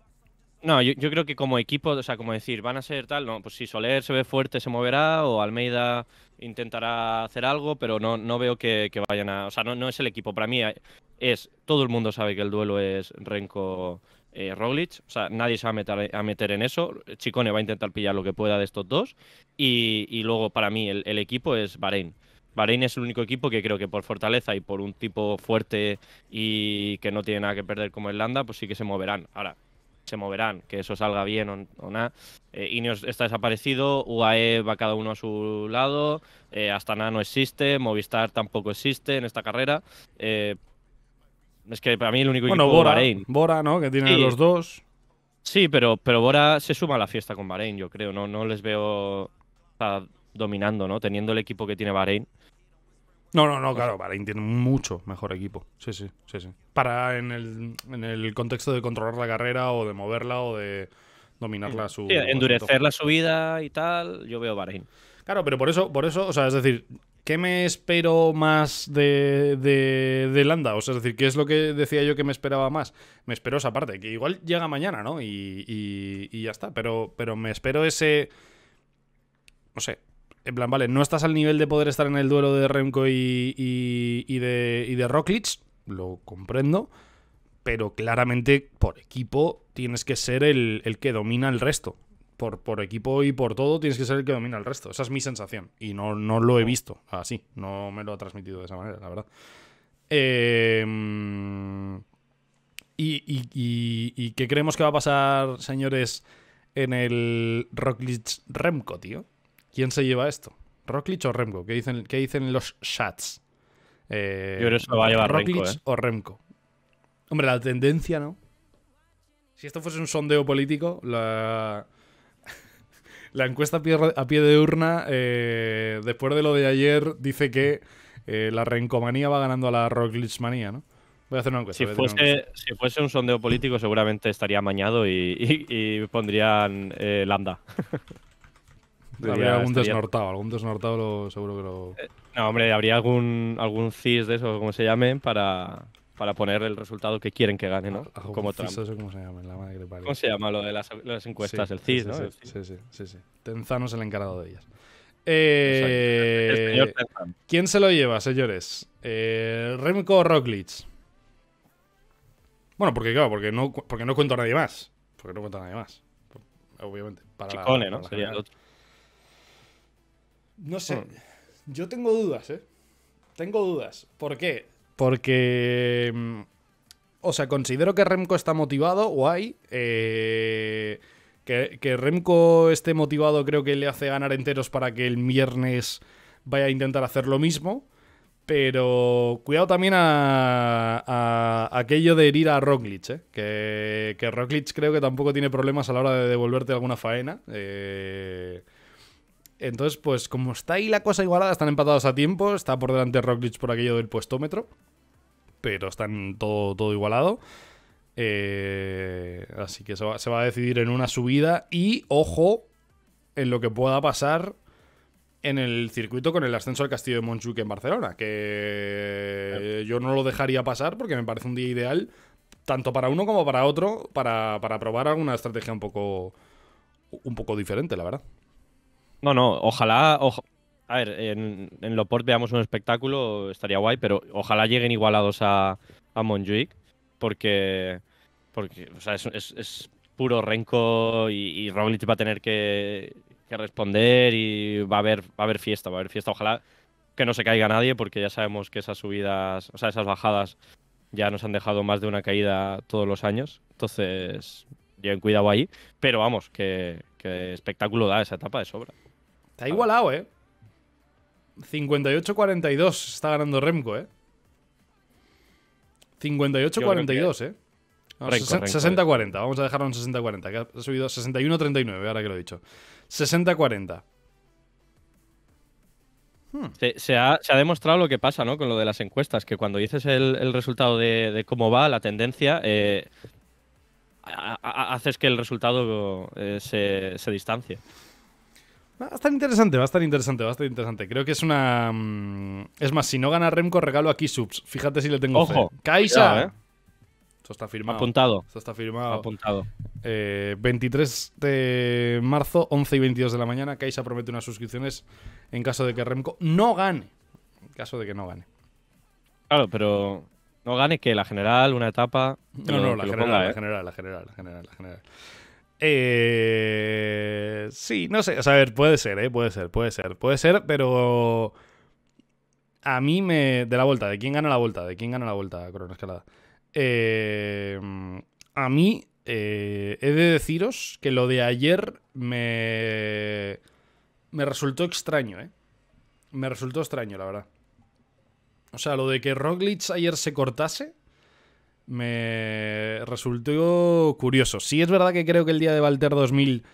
No, yo, creo que como equipo, o sea, como decir, van a ser tal, no, pues si Soler se ve fuerte se moverá o Almeida intentará hacer algo, pero no, no veo que, vayan a... O sea, no, es el equipo, para mí eh, es... Todo el mundo sabe que el duelo es Renko eh, Roglic. O sea, nadie se va a meter, a meter, en eso. Chicone va a intentar pillar lo que pueda de estos dos. Y, y luego, para mí, el, equipo es Bahrein. Bahrein es el único equipo que creo que por fortaleza y por un tipo fuerte y que no tiene nada que perder como Irlanda, pues sí que se moverán. Ahora, se moverán, que eso salga bien o, nada. Eh, Ineos está desaparecido, UAE va cada uno a su lado, eh, Astana no existe, Movistar tampoco existe en esta carrera. Eh, es que para mí el único bueno, equipo Bora, Bahrein. Bora, ¿no? Que tiene los dos. Sí, pero, pero Bora se suma a la fiesta con Bahrein, yo creo. No, no les veo dominando, ¿no? Teniendo el equipo que tiene Bahrein. No, no, no, claro, Bahrein tiene mucho mejor equipo. Sí, sí, sí, sí. Para en el, en el contexto de controlar la carrera o de moverla o de dominarla su. endurecer la subida y tal, yo veo Bahrein. Claro, pero por eso, por eso, o sea, es decir, ¿qué me espero más de, de, Landa? O sea, es decir, ¿qué es lo que decía yo que me esperaba más? Me espero esa parte, que igual llega mañana, ¿no? Y, y, y ya está, pero, pero me espero ese. No sé, en plan, vale, no estás al nivel de poder estar en el duelo de Remco y, de, y lo comprendo, pero claramente por equipo tienes que ser el, que domina el resto. Por, equipo y por todo tienes que ser el que domina el resto. Esa es mi sensación. Y no, no lo he ah. visto así. No me lo ha transmitido de esa manera, la verdad. Em, y, qué creemos que va a pasar, señores, en el Rocklich Remco, tío? ¿Quién se lleva esto? ¿Rocklich o Remco? ¿Qué dicen, qué dicen los chats? Eh, Yo creo que se va a llevar ¿eh? o Remco. Hombre, la tendencia, ¿no? Si esto fuese un sondeo político, la, la encuesta a pie, de urna, eh, después de lo de ayer, dice que la rencomanía va ganando a la rocklichmanía, ¿no? Voy a hacer una encuesta. Si, fuese, un sondeo político, seguramente estaría mañado y, pondrían lambda. habría algún desnortado, algún desnortado lo, seguro que lo. Eh, no, hombre, habría algún, algún CIS de eso, como se llame, para, para poner el resultado que quieren que gane, ¿no? Como Trump. ¿cómo, se llama? ¿Cómo se llama lo de las, encuestas? el CIS, ¿no? Sí, sí, sí, sí, Tenzano es el encargado de ellas. el señor eh, ¿Quién se lo lleva, señores? Eh, Remco o Roglic. Bueno, porque claro, porque no, porque no cuento a nadie más. Porque no cuento a nadie más. Obviamente. Para Chicone, ¿no? Sería otro. No sé. Hmm. Yo tengo dudas, ¿eh? Tengo dudas. ¿Por qué? Porque. Mm, o sea, considero que Remco está motivado, guay. Eh, que, Remco esté motivado creo que le hace ganar enteros para que el viernes vaya a intentar hacer lo mismo. Pero cuidado también a, aquello de herir a Roglic, ¿eh? que, que Roglic creo que tampoco tiene problemas a la hora de devolverte alguna faena. Eh, entonces, pues como está ahí la cosa igualada, están empatados a tiempo, está por delante Roglic por aquello del puestómetro, pero están todo, todo igualado. Eh, así que se va, a decidir en una subida y ojo en lo que pueda pasar en el circuito con el ascenso al Castillo de Montjuic en Barcelona, que yo no lo dejaría pasar porque me parece un día ideal tanto para uno como para otro para, para probar alguna estrategia un poco un poco diferente, la verdad. No, no, ojalá. A ver, en, Loport veamos un espectáculo, estaría guay, pero ojalá lleguen igualados a, a porque, porque es, puro renco y, y va a tener que, responder y va a, haber, va a haber fiesta, va a haber fiesta. Ojalá que no se caiga nadie, porque ya sabemos que esas subidas, o sea, esas bajadas ya nos han dejado más de una caída todos los años. Entonces, en cuidado ahí, pero vamos, que espectáculo da esa etapa de sobra. Está igualado, ¿eh? 58-42 está ganando Remco, ¿eh? 58-42, ¿eh? 60-40, vamos a dejarlo en 60-40, que ha subido 61-39, ahora que lo he dicho. 60-40. Hmm. Se, ha, demostrado lo que pasa ¿no? con lo de las encuestas, que cuando dices el, resultado de, cómo va la tendencia, eh, haces que el resultado eh, se, se distancie. Va a estar interesante, va a estar interesante, va a estar interesante. Creo que es una. Mm, es más, si no gana Remco, regalo aquí subs. Fíjate si le tengo Ojo, fe. ¡Caixa! Eh. Eso está firmado. Apuntado. Eso está firmado. Apuntado. Eh, 23 de marzo, 11 y 22 de la mañana. Kaisa promete unas suscripciones en caso de que Remco no gane. En caso de que no gane. Claro, pero. ¿No gane que ¿La general? ¿Una etapa? No, no, la, eh. general, la general, la general, la general, la general. Eh, sí, no sé. O sea, a ver, puede ser, ¿eh? Puede ser, puede ser. Puede ser, pero. A mí me. De la vuelta, ¿de quién gana la vuelta? ¿De quién gana la vuelta, Corona Escalada? Eh, a mí. Eh, he de deciros que lo de ayer me. Me resultó extraño, ¿eh? Me resultó extraño, la verdad. O sea, lo de que Roglic ayer se cortase me resultó curioso. Sí es verdad que creo que el día de Valter 2000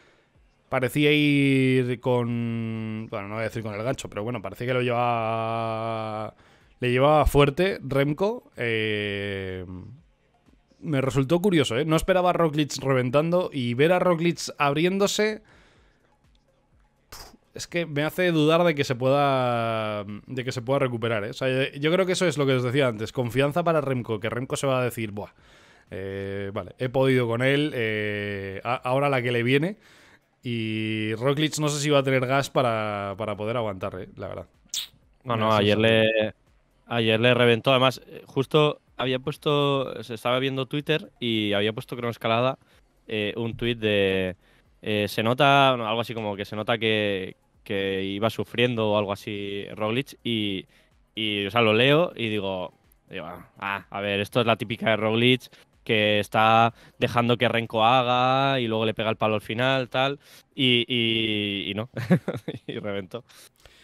parecía ir con... Bueno, no voy a decir con el gancho, pero bueno, parecía que lo llevaba... Le llevaba fuerte Remco. Eh, me resultó curioso, ¿eh? No esperaba a Roglic reventando y ver a Roglic abriéndose es que me hace dudar de que se pueda de que se pueda recuperar. ¿eh? O sea, yo creo que eso es lo que os decía antes. Confianza para Remco, que Remco se va a decir, buah, eh, vale, he podido con él, eh, ahora la que le viene. Y Rocklich no sé si va a tener gas para, para poder aguantar, ¿eh? la verdad. No, no, ayer le, ayer le reventó. Además, justo había puesto, se estaba viendo Twitter y había puesto Escalada un tweet de... Eh, se nota algo así como que se nota que, que iba sufriendo o algo así Roglic y, y o sea, lo leo y digo, ah, a ver, esto es la típica de Roglic que está dejando que Renko haga y luego le pega el palo al final, tal, y, y, no, y reventó.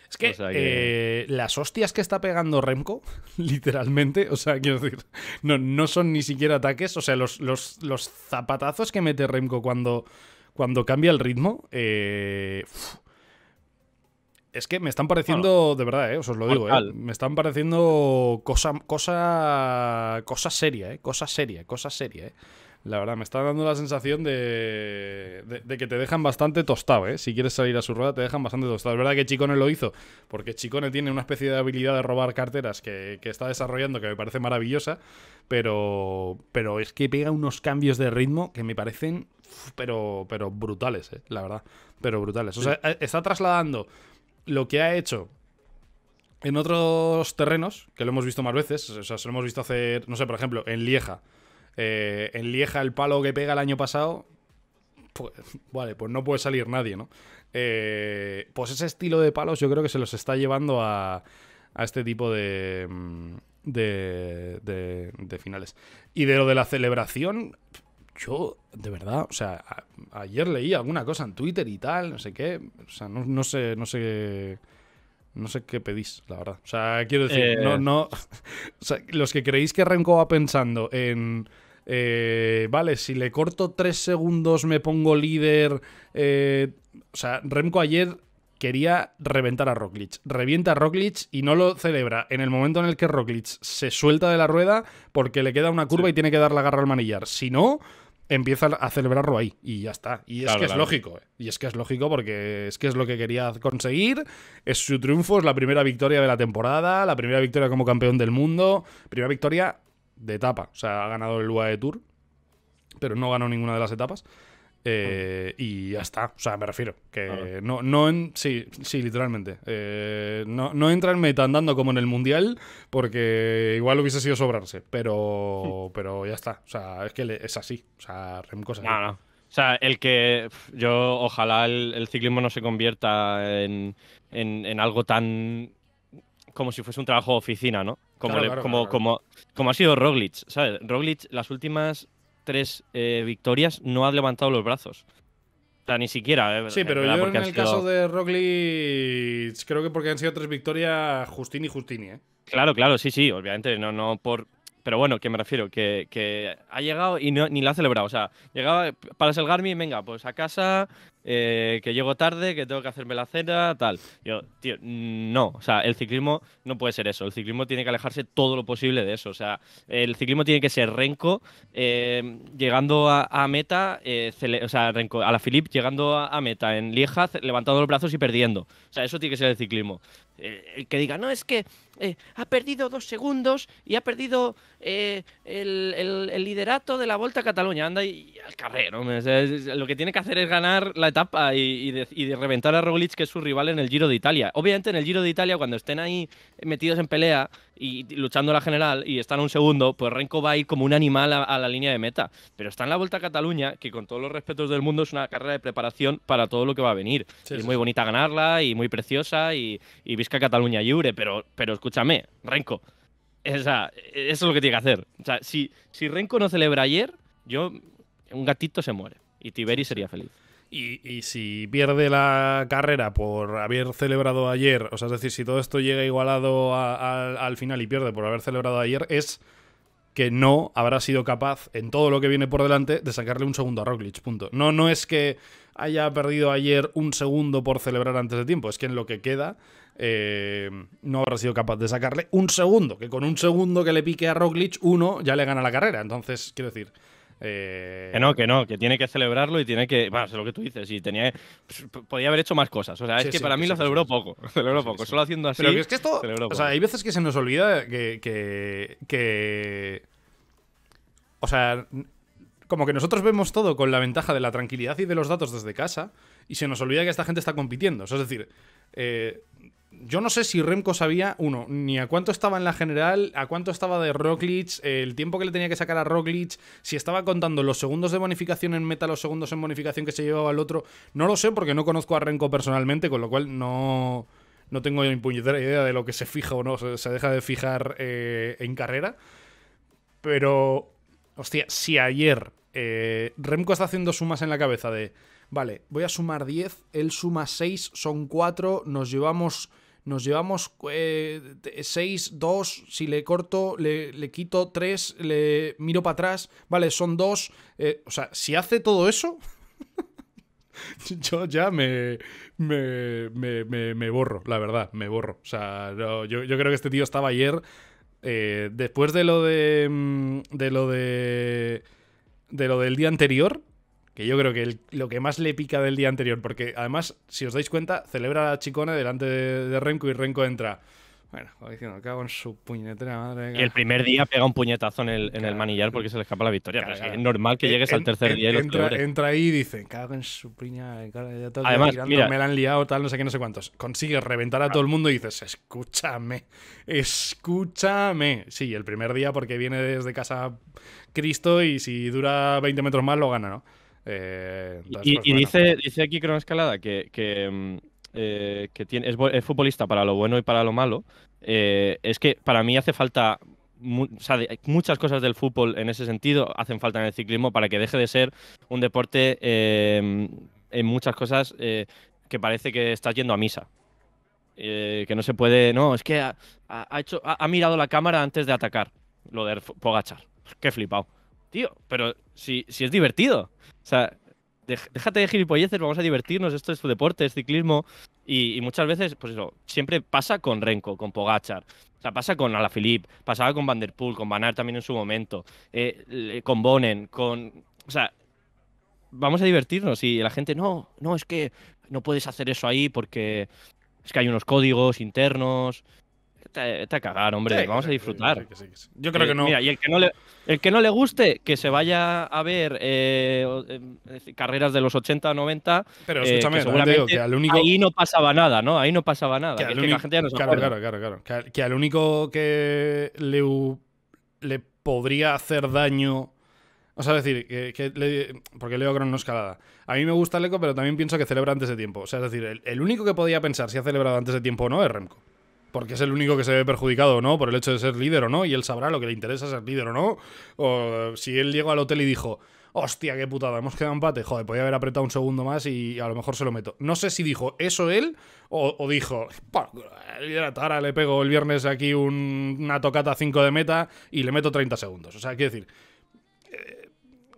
Es que, eh, las hostias que está pegando Remco, literalmente, o sea, quiero decir, no, no son ni siquiera ataques, o sea, los, los zapatazos que mete Remco cuando, cuando cambia el ritmo, eh, es que me están pareciendo, de verdad, eh, os, lo digo, eh, me están pareciendo cosa, cosa, cosa seria, eh, cosa seria, cosa seria. Eh. La verdad, me está dando la sensación de, de, que te dejan bastante tostado, ¿eh? Si quieres salir a su rueda, te dejan bastante tostado. Es verdad que Chicone lo hizo, porque Chicone tiene una especie de habilidad de robar carteras que, que, está desarrollando que me parece maravillosa, pero, pero es que pega unos cambios de ritmo que me parecen pero, pero brutales, eh, la verdad. Pero brutales. O sea, eh, está trasladando lo que ha hecho en otros terrenos, que lo hemos visto más veces. O sea, se lo hemos visto hacer, no sé, por ejemplo, en Lieja. Eh, en Lieja el palo que pega el año pasado, pues, vale, pues no puede salir nadie, ¿no? pues ese estilo de palos yo creo que se los está llevando a, a este tipo de, mm, de, de, de finales. Y de lo de la celebración, yo, de verdad, o sea, ayer leí alguna cosa en Twitter y tal, no sé qué. O sea, no, sé, no sé. No sé qué pedís, la verdad. O sea, quiero decir, eh. no, no. los que creéis que Remco va pensando en. Eh, vale, si le corto tres segundos me pongo líder. Eh, o sea, Remco ayer quería reventar a Roglic. Revienta a y no lo celebra en el momento en el que Roglic se suelta de la rueda porque le queda una curva y tiene que dar la garra al manillar. Si no, empieza a celebrarlo ahí y ya está. Y es que es lógico, eh. y es que es lógico porque es que es lo que quería conseguir, es su triunfo, es la primera victoria de la temporada, la primera victoria como campeón del mundo, primera victoria de etapa, o sea, ha ganado el UAE Tour, pero no ganó ninguna de las etapas. Eh, y ya está. O sea, me refiero. Que no, no en, sí, sí, literalmente. Eh, no, no entra en meta andando como en el mundial, porque igual hubiese sido sobrarse. Pero, hmm. pero ya está. O sea, es que es así. O sea, Remco O sea, el que. Yo, ojalá el, ciclismo no se convierta en, algo tan. como si fuese un trabajo de oficina, ¿no? Como, como, Como, como ha sido Roglic, ¿sabes? Roglic, las últimas tres eh, victorias, no ha levantado los brazos. O sea, ni siquiera. Eh, sí, eh, pero yo en el caso de Roglic, creo que porque han sido tres victorias, Justini y Justini, ¿eh? Claro, claro, sí, sí, obviamente, no, no por. Pero bueno, qué me refiero, que, ha llegado y ni la ha celebrado. O sea, llegaba para el venga, pues a casa, eh, que llego tarde, que tengo que hacerme la cena, tal. Yo, tío, mm, no, o sea, el ciclismo no puede ser eso, el ciclismo tiene que alejarse todo lo posible de eso, o sea, el ciclismo tiene que ser renco, eh, llegando a, meta, eh, o sea, renco, a la Philip llegando a, meta en Lieja, levantando los brazos y perdiendo. O sea, eso tiene que ser el ciclismo. el que diga, no, es que ha perdido dos segundos y ha perdido el, liderato de la Volta Cataluña, anda y, al carrero. ¿no? lo que tiene que hacer es ganar la tapa y, de, reventar a Roglic, que es su rival en el Giro de Italia. Obviamente, en el Giro de Italia, cuando estén ahí metidos en pelea y luchando la general y están a un segundo, pues Renko va a ir como un animal a, la línea de meta. Pero está en la Vuelta a Cataluña, que con todos los respetos del mundo es una carrera de preparación para todo lo que va a venir. es muy bonita ganarla y muy preciosa y, visca Cataluña libre, pero, pero escúchame, Renko. O eso es lo que tiene que hacer. O sea, si, si Renko no celebra ayer, yo un gatito se muere. Y Tiberi sería feliz. Y, si pierde la carrera por haber celebrado ayer, o sea, es decir, si todo esto llega igualado al final y pierde por haber celebrado ayer, es que no habrá sido capaz, en todo lo que viene por delante, de sacarle un segundo a Roglic, punto. No, no es que haya perdido ayer un segundo por celebrar antes de tiempo, es que en lo que queda eh, no habrá sido capaz de sacarle un segundo, que con un segundo que le pique a Roglic, uno ya le gana la carrera. Entonces, quiero decir, eh, que no, que no, que tiene que celebrarlo y tiene que. Bueno, es lo que tú dices. Y tenía. Pues, podía haber hecho más cosas. O sea, es que para mí lo celebró poco. Celebró poco. Solo haciendo así. Pero es que esto. O sea, hay veces que se nos olvida que, O sea, como que nosotros vemos todo con la ventaja de la tranquilidad y de los datos desde casa. Y se nos olvida que esta gente está compitiendo. O sea, es decir, eh, yo no sé si Remco sabía, uno, ni a cuánto estaba en la general, a cuánto estaba de Roglic, el tiempo que le tenía que sacar a Roglic, si estaba contando los segundos de bonificación en meta, los segundos en bonificación que se llevaba al otro. No lo sé porque no conozco a Remco personalmente, con lo cual no, no tengo ni puñetera idea de lo que se fija o no, se, deja de fijar eh, en carrera. Pero, hostia, si ayer eh, Remco está haciendo sumas en la cabeza de Vale, voy a sumar 10, él suma 6, son 4, nos llevamos... Nos llevamos 6, eh, 2, si le corto, le, quito 3, le miro para atrás, vale, son 2. Eh, o sea, si hace todo eso, yo ya me me, me, borro, la verdad, me borro. O sea, yo, creo que este tío estaba ayer, eh, después de lo de... Mm, de lo de... de lo del día anterior, que yo creo que lo que más le pica del día anterior, porque además, si os dais cuenta, celebra a Chicone delante de, Renko y Renko entra. Bueno, diciendo, cago en su puñetera madre. Y el primer día pega un puñetazo en el, manillar porque se le escapa la victoria. es, normal que llegues al tercer día y entra, entra ahí y dice, cago en su piña, Además, me la han liado, tal, no sé qué, no sé cuántos. Consigues reventar a todo el mundo y dices, escúchame, escúchame. Sí, el primer día porque viene desde casa Cristo y si dura 20 metros más lo gana, ¿no? Eh, y, pues, dice, dice aquí escalada que, que, mm, eh, que tiene, es, futbolista para lo bueno y para lo malo. Eh, es que para mí hace falta muchas cosas del fútbol en ese sentido, hacen falta en el ciclismo para que deje de ser un deporte em, en muchas cosas que parece que estás yendo a misa. que no se puede, no, es que ha, ha mirado la cámara antes de atacar lo de Pogachar. Qué flipado. Tío, pero si, si es divertido. O sea, déjate de gilipolleces, vamos a divertirnos, esto es deporte, es ciclismo. Y, muchas veces, pues eso, siempre pasa con Renko, con Pogachar, o sea, pasa con Alaphilippe, pasaba con Vanderpool, con Banar también en su momento, eh, con Bonen, con... O sea, vamos a divertirnos y la gente, no, no, es que no puedes hacer eso ahí porque es que hay unos códigos internos, está, hombre. Vamos a disfrutar. Yo creo eh, que no. y el que no, le, guste, que se vaya a ver eh, eh, carreras de los 80 o 90. Pero escúchame, digo, que al único... ahí no pasaba nada, ¿no? Ahí no pasaba nada. Que, al que claro, claro, claro, Que, al, único que le, le podría hacer daño o sea, decir, que, que porque Leo Gron no escalada A mí me gusta el eco, pero también pienso que celebra antes de tiempo. O sea, es decir, el único que podía pensar si ha celebrado antes de tiempo o no es Remco porque es el único que se ve perjudicado no por el hecho de ser líder o no, y él sabrá lo que le interesa ser líder o no. O si él llegó al hotel y dijo, hostia, qué putada, hemos quedado empate, joder, podía haber apretado un segundo más y a lo mejor se lo meto. No sé si dijo eso él o, o dijo, ahora eh, le pego el viernes aquí una tocata 5 de meta y le meto 30 segundos. O sea, quiero decir... Eh,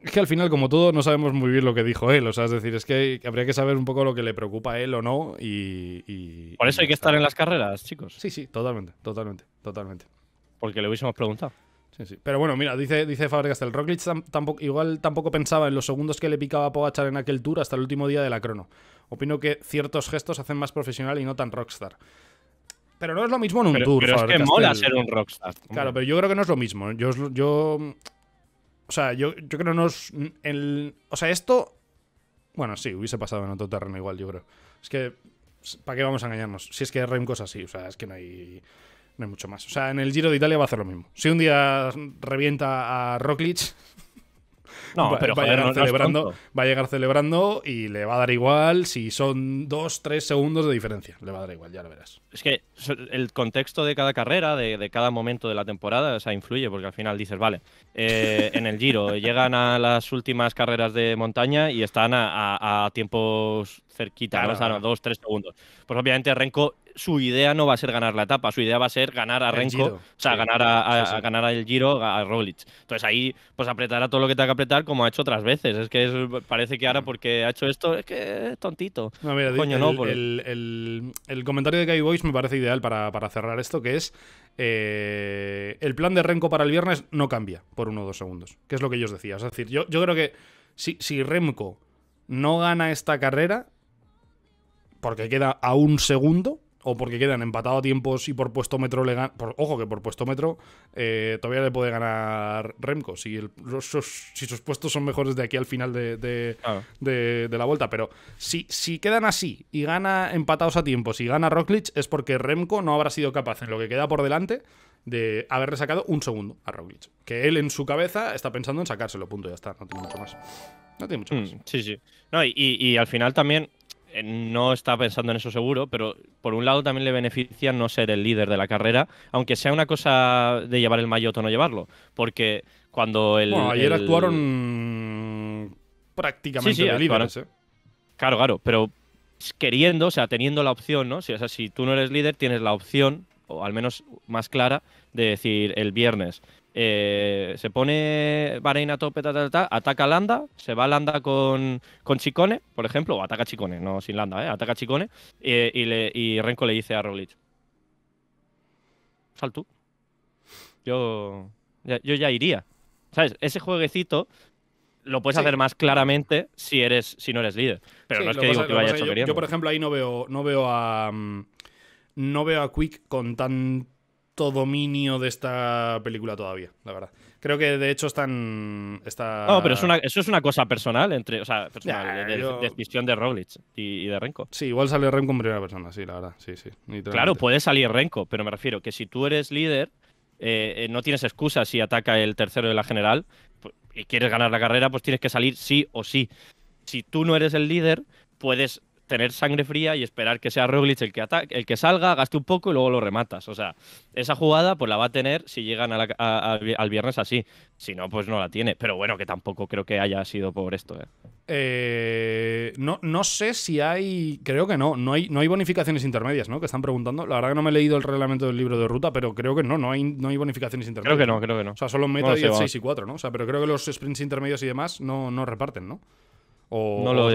es que al final, como todo, no sabemos muy bien lo que dijo él. O sea, es decir, es que habría que saber un poco lo que le preocupa a él o no. Y, Por eso hay que estar en las carreras, chicos. Sí, sí, totalmente, totalmente, totalmente. Porque le hubiésemos preguntado. Sí, sí. Pero bueno, mira, dice, dice Fabregas, el tampoco, igual tampoco pensaba en los segundos que le picaba a Pogachar en aquel tour hasta el último día de la crono. Opino que ciertos gestos hacen más profesional y no tan rockstar. Pero no es lo mismo en un tour, tour. Pero es que mola ser un rockstar. Claro, pero yo creo que no es lo mismo. yo o sea, yo, creo que no es. El, o sea, esto. Bueno, sí, hubiese pasado en otro terreno igual, yo creo. Es que. ¿Para qué vamos a engañarnos? Si es que Remco cosas así, o sea, es que no hay. No hay mucho más. O sea, en el Giro de Italia va a hacer lo mismo. Si un día revienta a Roglic, no, pero va, a llegar celebrando, va a llegar celebrando y le va a dar igual si son dos, tres segundos de diferencia. Le va a dar igual, ya lo verás. Es que el contexto de cada carrera, de, cada momento de la temporada, o influye porque al final dices, vale, eh, en el giro llegan a las últimas carreras de montaña y están a, tiempos cerquita, a dos, tres segundos. Pues obviamente Renko su idea no va a ser ganar la etapa, su idea va a ser ganar a Renko, o sea, ganar a, ganar al Giro a Rolich. Entonces ahí pues apretará todo lo que tenga que apretar como ha hecho otras veces. Es que parece que ahora mm. porque ha hecho esto es que es tontito. No, Coño, el, no, el, el, comentario de Guy Boys me parece ideal para, cerrar esto, que es eh, el plan de Renko para el viernes no cambia por uno o dos segundos, que es lo que ellos decían. decía. Es decir, yo, yo creo que si, si Remco no gana esta carrera, porque queda a un segundo, o porque quedan empatados a tiempos y por metro le ganan. Ojo que por puesto metro eh, todavía le puede ganar Remco, si, si sus puestos son mejores de aquí al final de, la vuelta. Pero si, si quedan así y gana empatados a tiempos y gana Roglic, es porque Remco no habrá sido capaz en lo que queda por delante de haberle sacado un segundo a Roglic. Que él en su cabeza está pensando en sacárselo, punto, ya está, no tiene mucho más. No tiene mucho mm, más. sí, sí. y, al final también eh, no está pensando en eso seguro, pero por un lado también le beneficia no ser el líder de la carrera, aunque sea una cosa de llevar el mayoto o no llevarlo, porque cuando el... Bueno, ayer actuaron prácticamente sí, sí, de ¿eh? Claro, claro, pero queriendo, o sea, teniendo la opción, ¿no? Si, si tú no eres líder, tienes la opción, o al menos más clara, de decir el viernes, eh, se pone Bahrein a tope, ataca a Landa, se va a Landa con, con Chicone, por ejemplo, o ataca a Chicone, no sin Landa, eh, ataca a Chicone, y, le, Renko le dice a Roglic, sal tú, yo, ya, yo ya iría. ¿Sabes? Ese jueguecito lo puedes hacer más claramente si eres si no eres líder. Pero no es que digo que lo vaya hecho yo, Yo, por ejemplo, ahí no veo, no veo a... Mm, no veo a Quick con tan dominio de esta película todavía, la verdad. Creo que de hecho están. No, pero eso es una cosa personal, entre, o sea, personal, de, de, decisión de y, de Renko. Sí, igual sale Renko en primera persona, sí, la verdad. claro, puede salir Renko, pero me refiero que si tú eres líder, eh, eh, no tienes excusa si ataca el tercero de la general y quieres ganar la carrera, pues tienes que salir sí o sí. Si tú no eres el líder, puedes tener sangre fría y esperar que sea Roglic el que, ataque el que salga, gaste un poco y luego lo rematas. O sea, esa jugada pues la va a tener si llegan al viernes así. Si no, pues no la tiene. Pero bueno, que tampoco creo que haya sido por esto. ¿eh? ¿eh? no, no sé si hay... Creo que no. No hay, no hay bonificaciones intermedias, ¿no? Que están preguntando. La verdad que no me he leído el reglamento del libro de ruta, pero creo que no. No hay, no hay bonificaciones intermedias. Creo que no, creo que no. O sea, solo meta metas y 4, ¿no? O sea, pero creo que los sprints intermedios y demás no, no reparten, ¿no? O,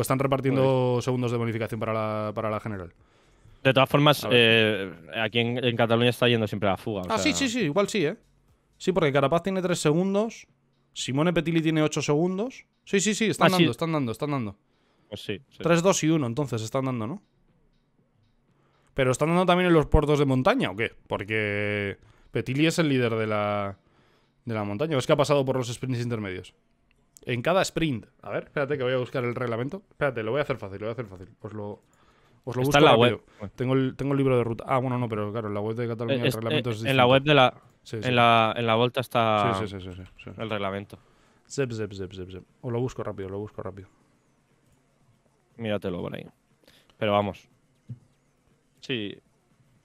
están, repartiendo segundos de bonificación para la, general. De todas formas, eh, aquí en, Cataluña está yendo siempre a la fuga. ah, sí, sí, sí, igual sí, ¿eh? Sí, porque Carapaz tiene 3 segundos, Simone Petili tiene 8 segundos. Sí, sí, sí, están ah, dando, están dando, están dando. Pues sí, 3, 2 y 1, entonces están dando, ¿no? Pero están dando también en los puertos de montaña, ¿o qué? Porque Petili es el líder de la, de la montaña. ¿O es que ha pasado por los sprints intermedios? en cada sprint. A ver, espérate que voy a buscar el reglamento. Espérate, lo voy a hacer fácil, lo voy a hacer fácil. Os lo, busco rápido. Pues. Tengo el, libro de ruta. Ah, bueno, no, pero claro, en la web de Cataluña eh, el reglamento es, distinto. Eh, en la web de la, sí, sí. En la. En la Volta está sí, el reglamento. Zep, zep, zep, zep, zep. Os lo busco rápido, lo busco rápido. Míratelo por ahí. Pero vamos. Sí,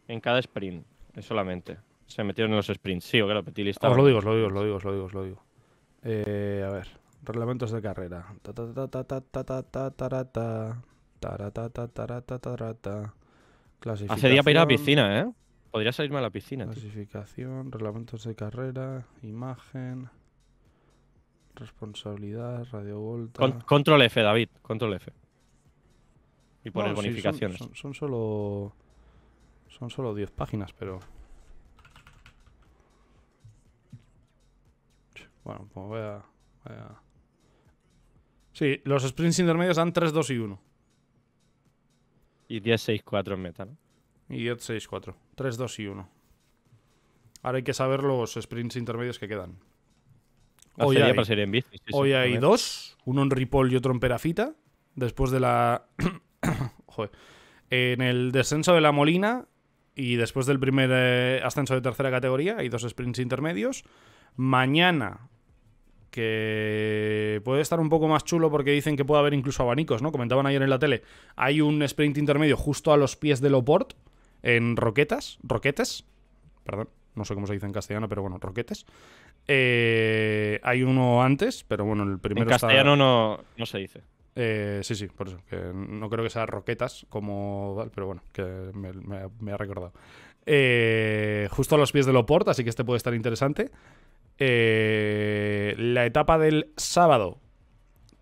en cada sprint, solamente. Se metieron en los sprints. Sí, o lo Os lo digo, os lo digo, lo digo, os lo digo. lo digo. Eh, a ver. Reglamentos de carrera. Hace día para ir a la piscina, ¿eh? Podría salirme a la piscina. Clasificación, reglamentos de carrera, imagen, responsabilidad, radiovolta. control F, David, control F. Y poner bonificaciones. son, solo. Son solo 10 páginas, pero. Bueno, pues Voy a Sí, los sprints intermedios dan 3, 2 y 1. Y 10, 6, 4 en meta, ¿no? Y 10, 6, 4. 3, 2 y 1. Ahora hay que saber los sprints intermedios que quedan. Hoy hay, en bici, hoy hay dos, uno en Ripoll y otro en Perafita. Después de la... Joder. En el descenso de la Molina y después del primer eh, ascenso de tercera categoría hay dos sprints intermedios. Mañana que puede estar un poco más chulo porque dicen que puede haber incluso abanicos, ¿no? Comentaban ayer en la tele, hay un sprint intermedio justo a los pies de Loport en roquetas, roquetes, perdón, no sé cómo se dice en castellano, pero bueno, roquetes. Eh, hay uno antes, pero bueno, el primero En castellano no, no se dice. Eh, sí, sí, por eso, que no creo que sea roquetas como pero bueno, que me, ha recordado. Eh, justo a los pies de Loport así que este puede estar interesante. Eh, la etapa del sábado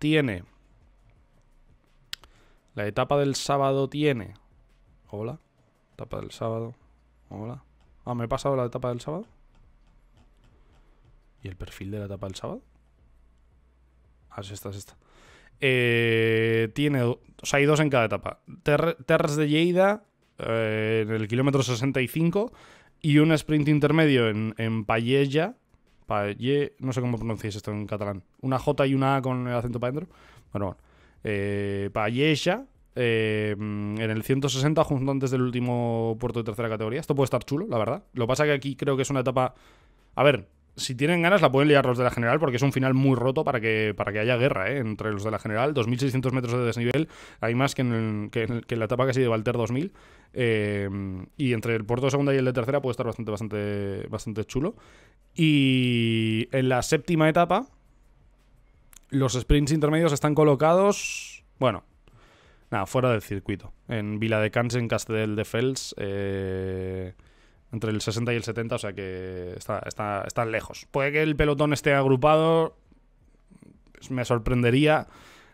tiene. La etapa del sábado tiene. Hola. Etapa del sábado. Hola. Ah, me he pasado la etapa del sábado. ¿Y el perfil de la etapa del sábado? Ah, es esta, es esta. Eh, tiene. O sea, hay dos en cada etapa. Terras de Lleida eh, en el kilómetro 65 y un sprint intermedio en, en Payella no sé cómo pronunciáis esto en catalán. Una J y una A con el acento para adentro. Bueno, bueno. Eh, eh en el 160, junto antes del último puerto de tercera categoría. Esto puede estar chulo, la verdad. Lo que pasa que aquí creo que es una etapa. A ver, si tienen ganas, la pueden liar los de la general, porque es un final muy roto para que, para que haya guerra ¿eh? entre los de la general. 2.600 metros de desnivel, hay más que en, que, en la etapa casi de Valter 2000. Eh, y entre el puerto de segunda y el de tercera puede estar bastante, bastante, bastante chulo. Y en la séptima etapa, los sprints intermedios están colocados, bueno, nada, fuera del circuito. En Vila de Cans, en Castel de Fels. Eh, entre el 60 y el 70, o sea que está, está, lejos. Puede que el pelotón esté agrupado, me sorprendería,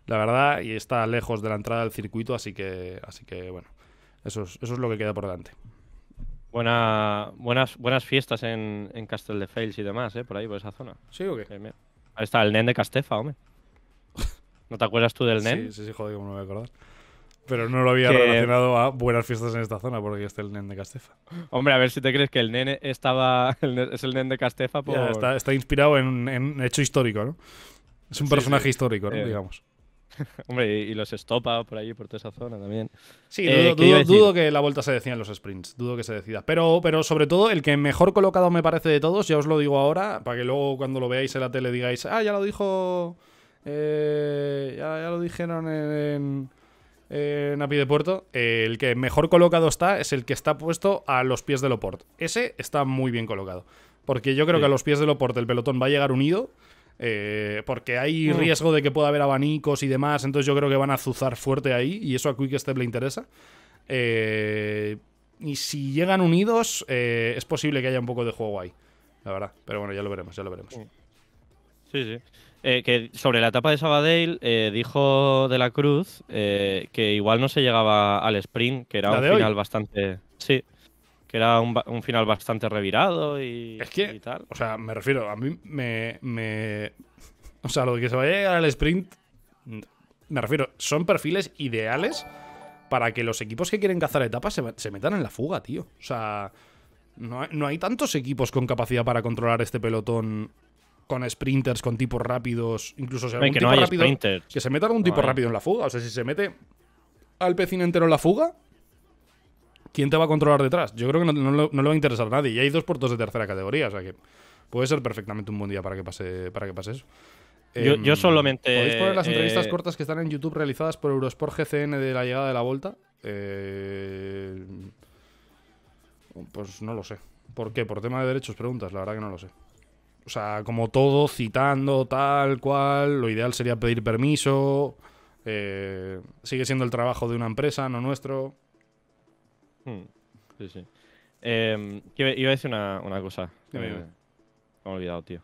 la verdad, y está lejos de la entrada del circuito, así que, así que bueno, eso es, eso es lo que queda por delante. Buena, buenas, buenas fiestas en, en Castel de Fails y demás, ¿eh? por ahí, por esa zona. ¿Sí o qué? ahí está, el NEN de Castefa, hombre. ¿No te acuerdas tú del NEN? Sí, sí, sí, joder, cómo no me voy a acordar. Pero no lo había relacionado a buenas fiestas en esta zona, porque está el Nen de Castefa. Hombre, a ver si te crees que el nene estaba. es el Nen de Castefa. está, inspirado en, hecho histórico, ¿no? Es un personaje histórico, ¿no? Eh. digamos. Hombre, y, los estopa por ahí, por toda esa zona también. Sí, eh, dudo, que la vuelta se decida en los sprints, dudo que se decida. Pero, pero sobre todo, el que mejor colocado me parece de todos, ya os lo digo ahora, para que luego cuando lo veáis en la tele digáis, ah, ya lo dijo. Eh, ya, ya, lo dijeron en, Napi de Puerto, el que mejor colocado está es el que está puesto a los pies de Loport. Ese está muy bien colocado. Porque yo creo que a los pies de Loport el pelotón va a llegar unido. Eh, porque hay mm. riesgo de que pueda haber abanicos y demás. Entonces yo creo que van a azuzar fuerte ahí. Y eso a Quick Step le interesa. Eh, y si llegan unidos, eh, es posible que haya un poco de juego ahí. La verdad. Pero bueno, ya lo veremos, ya lo veremos. Sí, sí. Eh, que sobre la etapa de Sabadell eh, dijo de la Cruz eh, que igual no se llegaba al sprint, que era un final bastante. Sí. Que era un, final bastante revirado y, es que, tal. O sea, me refiero, a mí me, O sea, lo de que se vaya a llegar al sprint. Me refiero, son perfiles ideales para que los equipos que quieren cazar etapas se, metan en la fuga, tío. O sea. No no hay tantos equipos con capacidad para controlar este pelotón con sprinters, con tipos rápidos, incluso se algún tipo rápido, que se meta algún tipo rápido en la fuga. O sea, si se mete al vecino entero en la fuga, ¿quién te va a controlar detrás? Yo creo que no, le va a interesar a nadie. Y hay dos puertos de tercera categoría, o sea que puede ser perfectamente un buen día para que pase, para que pase eso. Yo, em, solamente. Podéis poner las entrevistas eh, cortas que están en YouTube realizadas por Eurosport GCN de la llegada de la vuelta. Eh, pues no lo sé. ¿Por qué? Por tema de derechos, preguntas. La verdad que no lo sé o sea, como todo, citando tal cual, lo ideal sería pedir permiso. Eh, sigue siendo el trabajo de una empresa, no nuestro. Hmm. Sí, sí. Em, iba a decir una, cosa. me, he olvidado, tío. me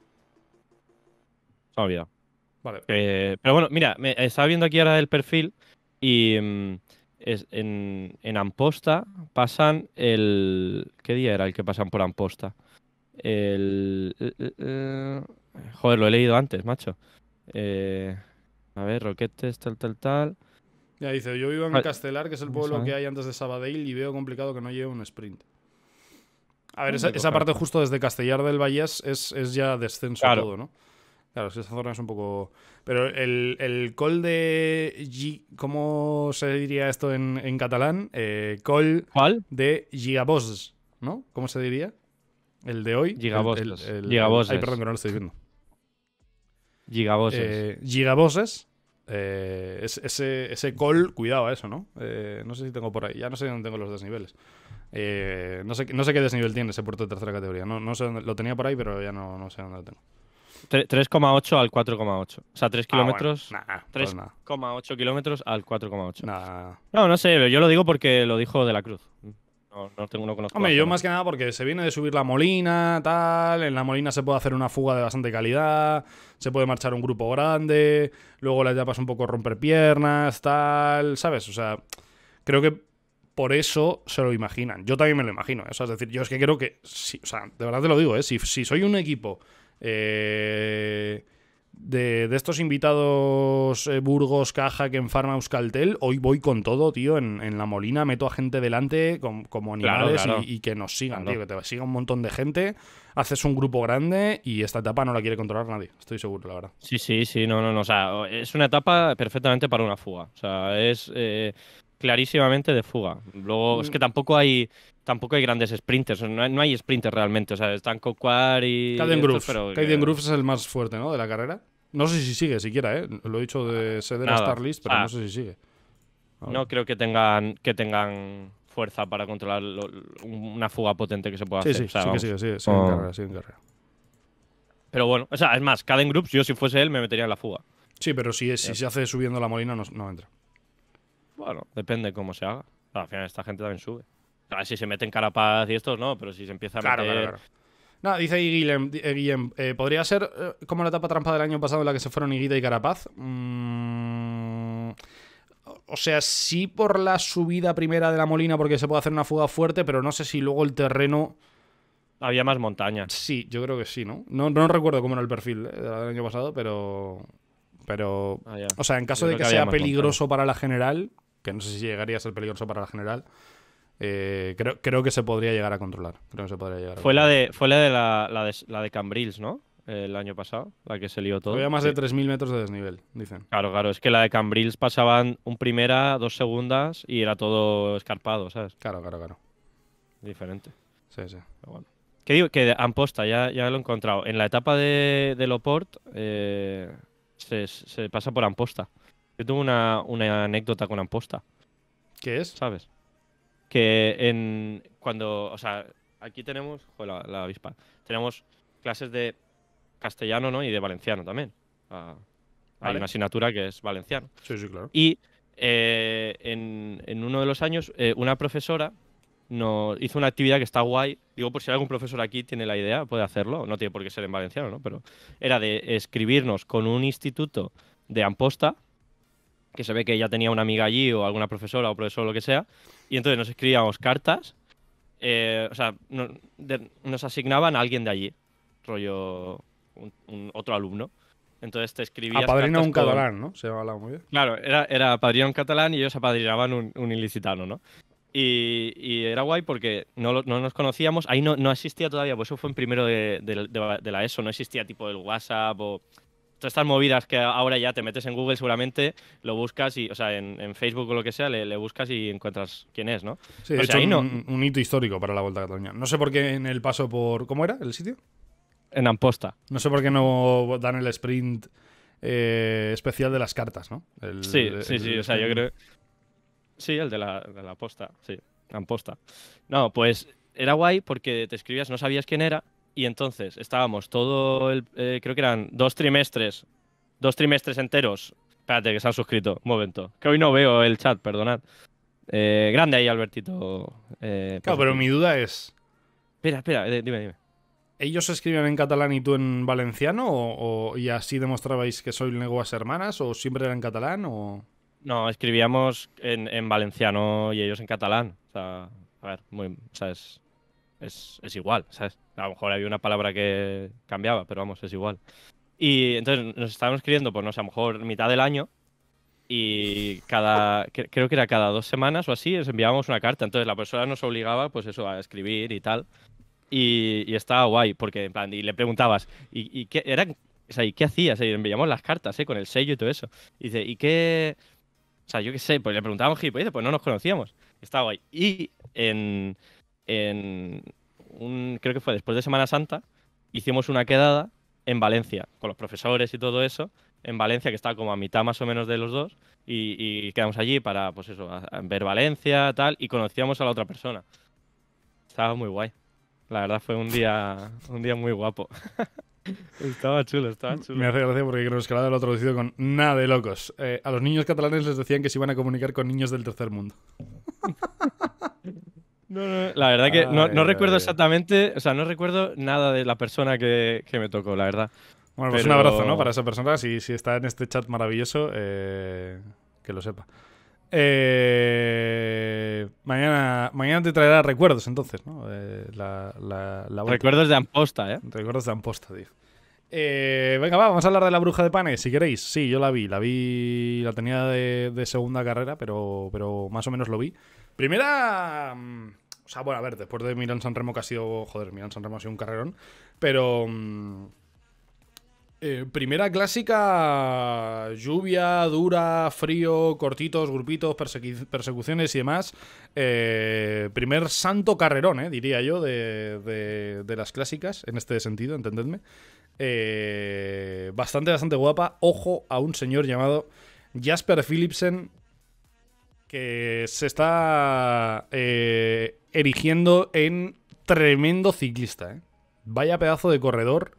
ha olvidado. Vale. Eh, pero bueno, mira, me, estaba viendo aquí ahora el perfil y mm, en, en Amposta pasan el... ¿Qué día era el que pasan por Amposta? El, eh, eh, eh, joder, lo he leído antes, macho. a ver, Roquetes, tal, tal, tal. Ya dice, yo vivo en Castelar, que es el pueblo que hay antes de Sabadell, y veo complicado que no lleve un sprint. A ver, ah, esa, parte justo desde Castellar del Vallés es, ya descenso todo, ¿no? Claro, esa zona es un poco... Pero el, el col de... ¿Cómo se diría esto en, catalán? col de Gigabos, ¿no? ¿Cómo se diría? El de hoy. Gigaboses. El, perdón, que no lo estoy viendo. Gigaboses. Eh, eh ese, ese call, cuidado a eso, ¿no? Eh, no sé si tengo por ahí. Ya no sé dónde tengo los desniveles. Eh, no, sé, no sé qué desnivel tiene ese puerto de tercera categoría. No, no sé lo tenía por ahí, pero ya no, no sé dónde lo tengo. 3,8 al 4,8. O sea, 3 ah, kilómetros. 3,8 kilómetros al 4,8. No, no sé, yo lo digo porque lo dijo De la Cruz. No, tengo, Hombre, yo más que nada porque se viene de subir la molina, tal. En la molina se puede hacer una fuga de bastante calidad. Se puede marchar un grupo grande. Luego la es un poco romper piernas, tal. ¿Sabes? O sea, creo que por eso se lo imaginan. Yo también me lo imagino. eso ¿eh? es decir, yo es que creo que. o sea, de verdad te lo digo, ¿eh? Si, si soy un equipo. Eh de, estos invitados eh, Burgos, Caja, que en Farma Euskaltel, hoy voy con todo, tío, en, la Molina, meto a gente delante como animales Y, que nos sigan, tío, que te siga un montón de gente, haces un grupo grande y esta etapa no la quiere controlar nadie, estoy seguro, la verdad. Sí, sí, sí, no, no, no, o sea, es una etapa perfectamente para una fuga, o sea, es eh, clarísimamente de fuga. Luego, es que tampoco hay tampoco hay grandes sprinters, no hay, no sprinters realmente. O sea, están Coquar y. Caden Grooves. Pero... Caden es el más fuerte, ¿no? De la carrera. No sé si sigue siquiera, ¿eh? Lo he dicho de Ceder a Starlist, pero ah. no sé si sigue. No creo que tengan, que tengan fuerza para controlar una fuga potente que se pueda hacer. Sí, o sea, sí, ah. en carrera, Pero bueno, o sea, es más, cada groups, yo si fuese él me metería en la fuga. Sí, pero si, si se hace subiendo la molina no, entra. Bueno, depende cómo se haga. Al final esta gente también sube. si se meten Carapaz y estos no, pero si se empieza a meter claro, claro. No, dice ahí Guillem, eh, eh, ¿podría ser eh, como la etapa trampa del año pasado en la que se fueron Higuita y Carapaz? Mm, o sea, sí por la subida primera de la Molina porque se puede hacer una fuga fuerte, pero no sé si luego el terreno... Había más montaña. Sí, yo creo que sí, ¿no? No, recuerdo cómo era el perfil del año pasado, pero... Pero... Ah, o sea, en caso de que, sea peligroso para la general, que no sé si llegaría a ser peligroso para la general, eh, creo, creo que se podría llegar a controlar. Creo que se podría llegar fue, la de, fue la de la, de, Cambrils, ¿no? el año pasado, la que se lió todo. Había más de 3.000 metros de desnivel, dicen. Claro, claro, es que la de Cambrils pasaban un primera, dos segundas y era todo escarpado, ¿sabes? Claro, claro, claro. Diferente. Sí, sí. bueno. ¿Qué digo? Que Amposta, ya, ya lo he encontrado. En la etapa de, de Loport eh, se, pasa por Amposta. Yo tengo una, una anécdota con Amposta. ¿Qué es? ¿Sabes? que en cuando, o sea, aquí tenemos, la, avispa, tenemos clases de castellano, ¿no? Y de valenciano también. Hay una asignatura que es valenciano. Sí, sí, claro. Y eh, en, uno de los años, eh, una profesora hizo una actividad que está guay. Digo, por si algún profesor aquí tiene la idea, puede hacerlo. No tiene por qué ser en valenciano, ¿no? Pero era de escribirnos con un instituto de Amposta que se ve que ella tenía una amiga allí o alguna profesora o profesor o lo que sea, y entonces nos escribíamos cartas, eh, o sea, nos asignaban a alguien de allí, rollo un, otro alumno. Entonces te escribías. Apadrina un catalán, ¿no? Se hablaba muy bien. Claro, era, era apadrina un catalán y ellos apadrinaban un, un ilicitano, ¿no? Y, y, era guay porque no, no nos conocíamos, ahí no, no, existía todavía, pues eso fue en primero de, de, la ESO, e no existía tipo el WhatsApp o todas estas movidas que ahora ya te metes en Google seguramente, lo buscas y, o sea, en, Facebook o lo que sea, le, buscas y encuentras quién es, ¿no? Sí, un, hito histórico para la Vuelta a Cataluña. No sé por qué en el paso por... ¿Cómo era el sitio? En Amposta. No sé por qué no dan el sprint eh, especial de las cartas, ¿no? sí, sí, sí, o sea, yo creo... Sí, el de la, de la posta, sí, Amposta. No, pues era guay porque te escribías, no sabías quién era, y entonces estábamos todo el. Eh, creo que eran dos trimestres. Dos trimestres enteros. Espérate, que se han suscrito. Un momento. Que hoy no veo el chat, perdonad. Eh, grande ahí, Albertito. Eh, claro, pero mi duda es. Espera, espera, dime, dime. ¿Ellos escribían en catalán y tú en valenciano? O, ¿Y así demostrabais que sois lenguas hermanas? ¿O siempre era en catalán? O... No, escribíamos en, en valenciano y ellos en catalán. O sea, a ver, muy, o sea, es, es, es igual, ¿sabes? A lo mejor había una palabra que cambiaba, pero vamos, es igual. Y entonces nos estábamos escribiendo, pues no sé, a lo mejor mitad del año. Y cada, creo que era cada dos semanas o así, les enviábamos una carta. Entonces la persona nos obligaba, pues eso, a escribir y tal. Y, estaba guay, porque en plan, y le preguntabas, ¿y, qué, era, o sea, ¿y qué hacías? enviamos las cartas, ¿eh? Con el sello y todo eso. Y dice, ¿y qué...? O sea, yo qué sé, pues le preguntábamos y pues no nos conocíamos. Estaba guay. Y en en creo que fue después de Semana Santa, hicimos una quedada en Valencia, con los profesores y todo eso, en Valencia, que estaba como a mitad más o menos de los dos, y, quedamos allí para, pues eso, ver Valencia, tal, y conocíamos a la otra persona. Estaba muy guay. La verdad fue un día, un día muy guapo. Estaba chulo, estaba chulo. Me hace gracia porque creo que lo ha traducido con nada de locos. Eh, a los niños catalanes les decían que se iban a comunicar con niños del tercer mundo. No, no, la verdad que no, recuerdo exactamente, o sea, no recuerdo nada de la persona que, me tocó, la verdad. Bueno, pues un abrazo, ¿no? Para esa persona, si, si está en este chat maravilloso, eh, que lo sepa. Eh, mañana, mañana te traerá recuerdos, entonces, ¿no? Eh, recuerdos de Amposta, ¿eh? Recuerdos de Amposta, tío. venga, va, vamos a hablar de la bruja de panes, si queréis. Sí, yo la vi, la vi, la tenía de, de segunda carrera, pero, pero más o menos lo vi. Primera, mm, o sea, bueno, a ver, después de Miran San Remo que ha sido. Joder, Miran San Remo ha sido un carrerón. Pero. Mm, eh, primera clásica, lluvia, dura, frío, cortitos, grupitos, persecuciones y demás. Eh, primer santo carrerón, eh, diría yo, de, de, de, las clásicas, en este sentido, entendedme. bastante, bastante guapa. Ojo a un señor llamado Jasper Philipsen, que se está erigiendo en tremendo ciclista. ¿eh? Vaya pedazo de corredor,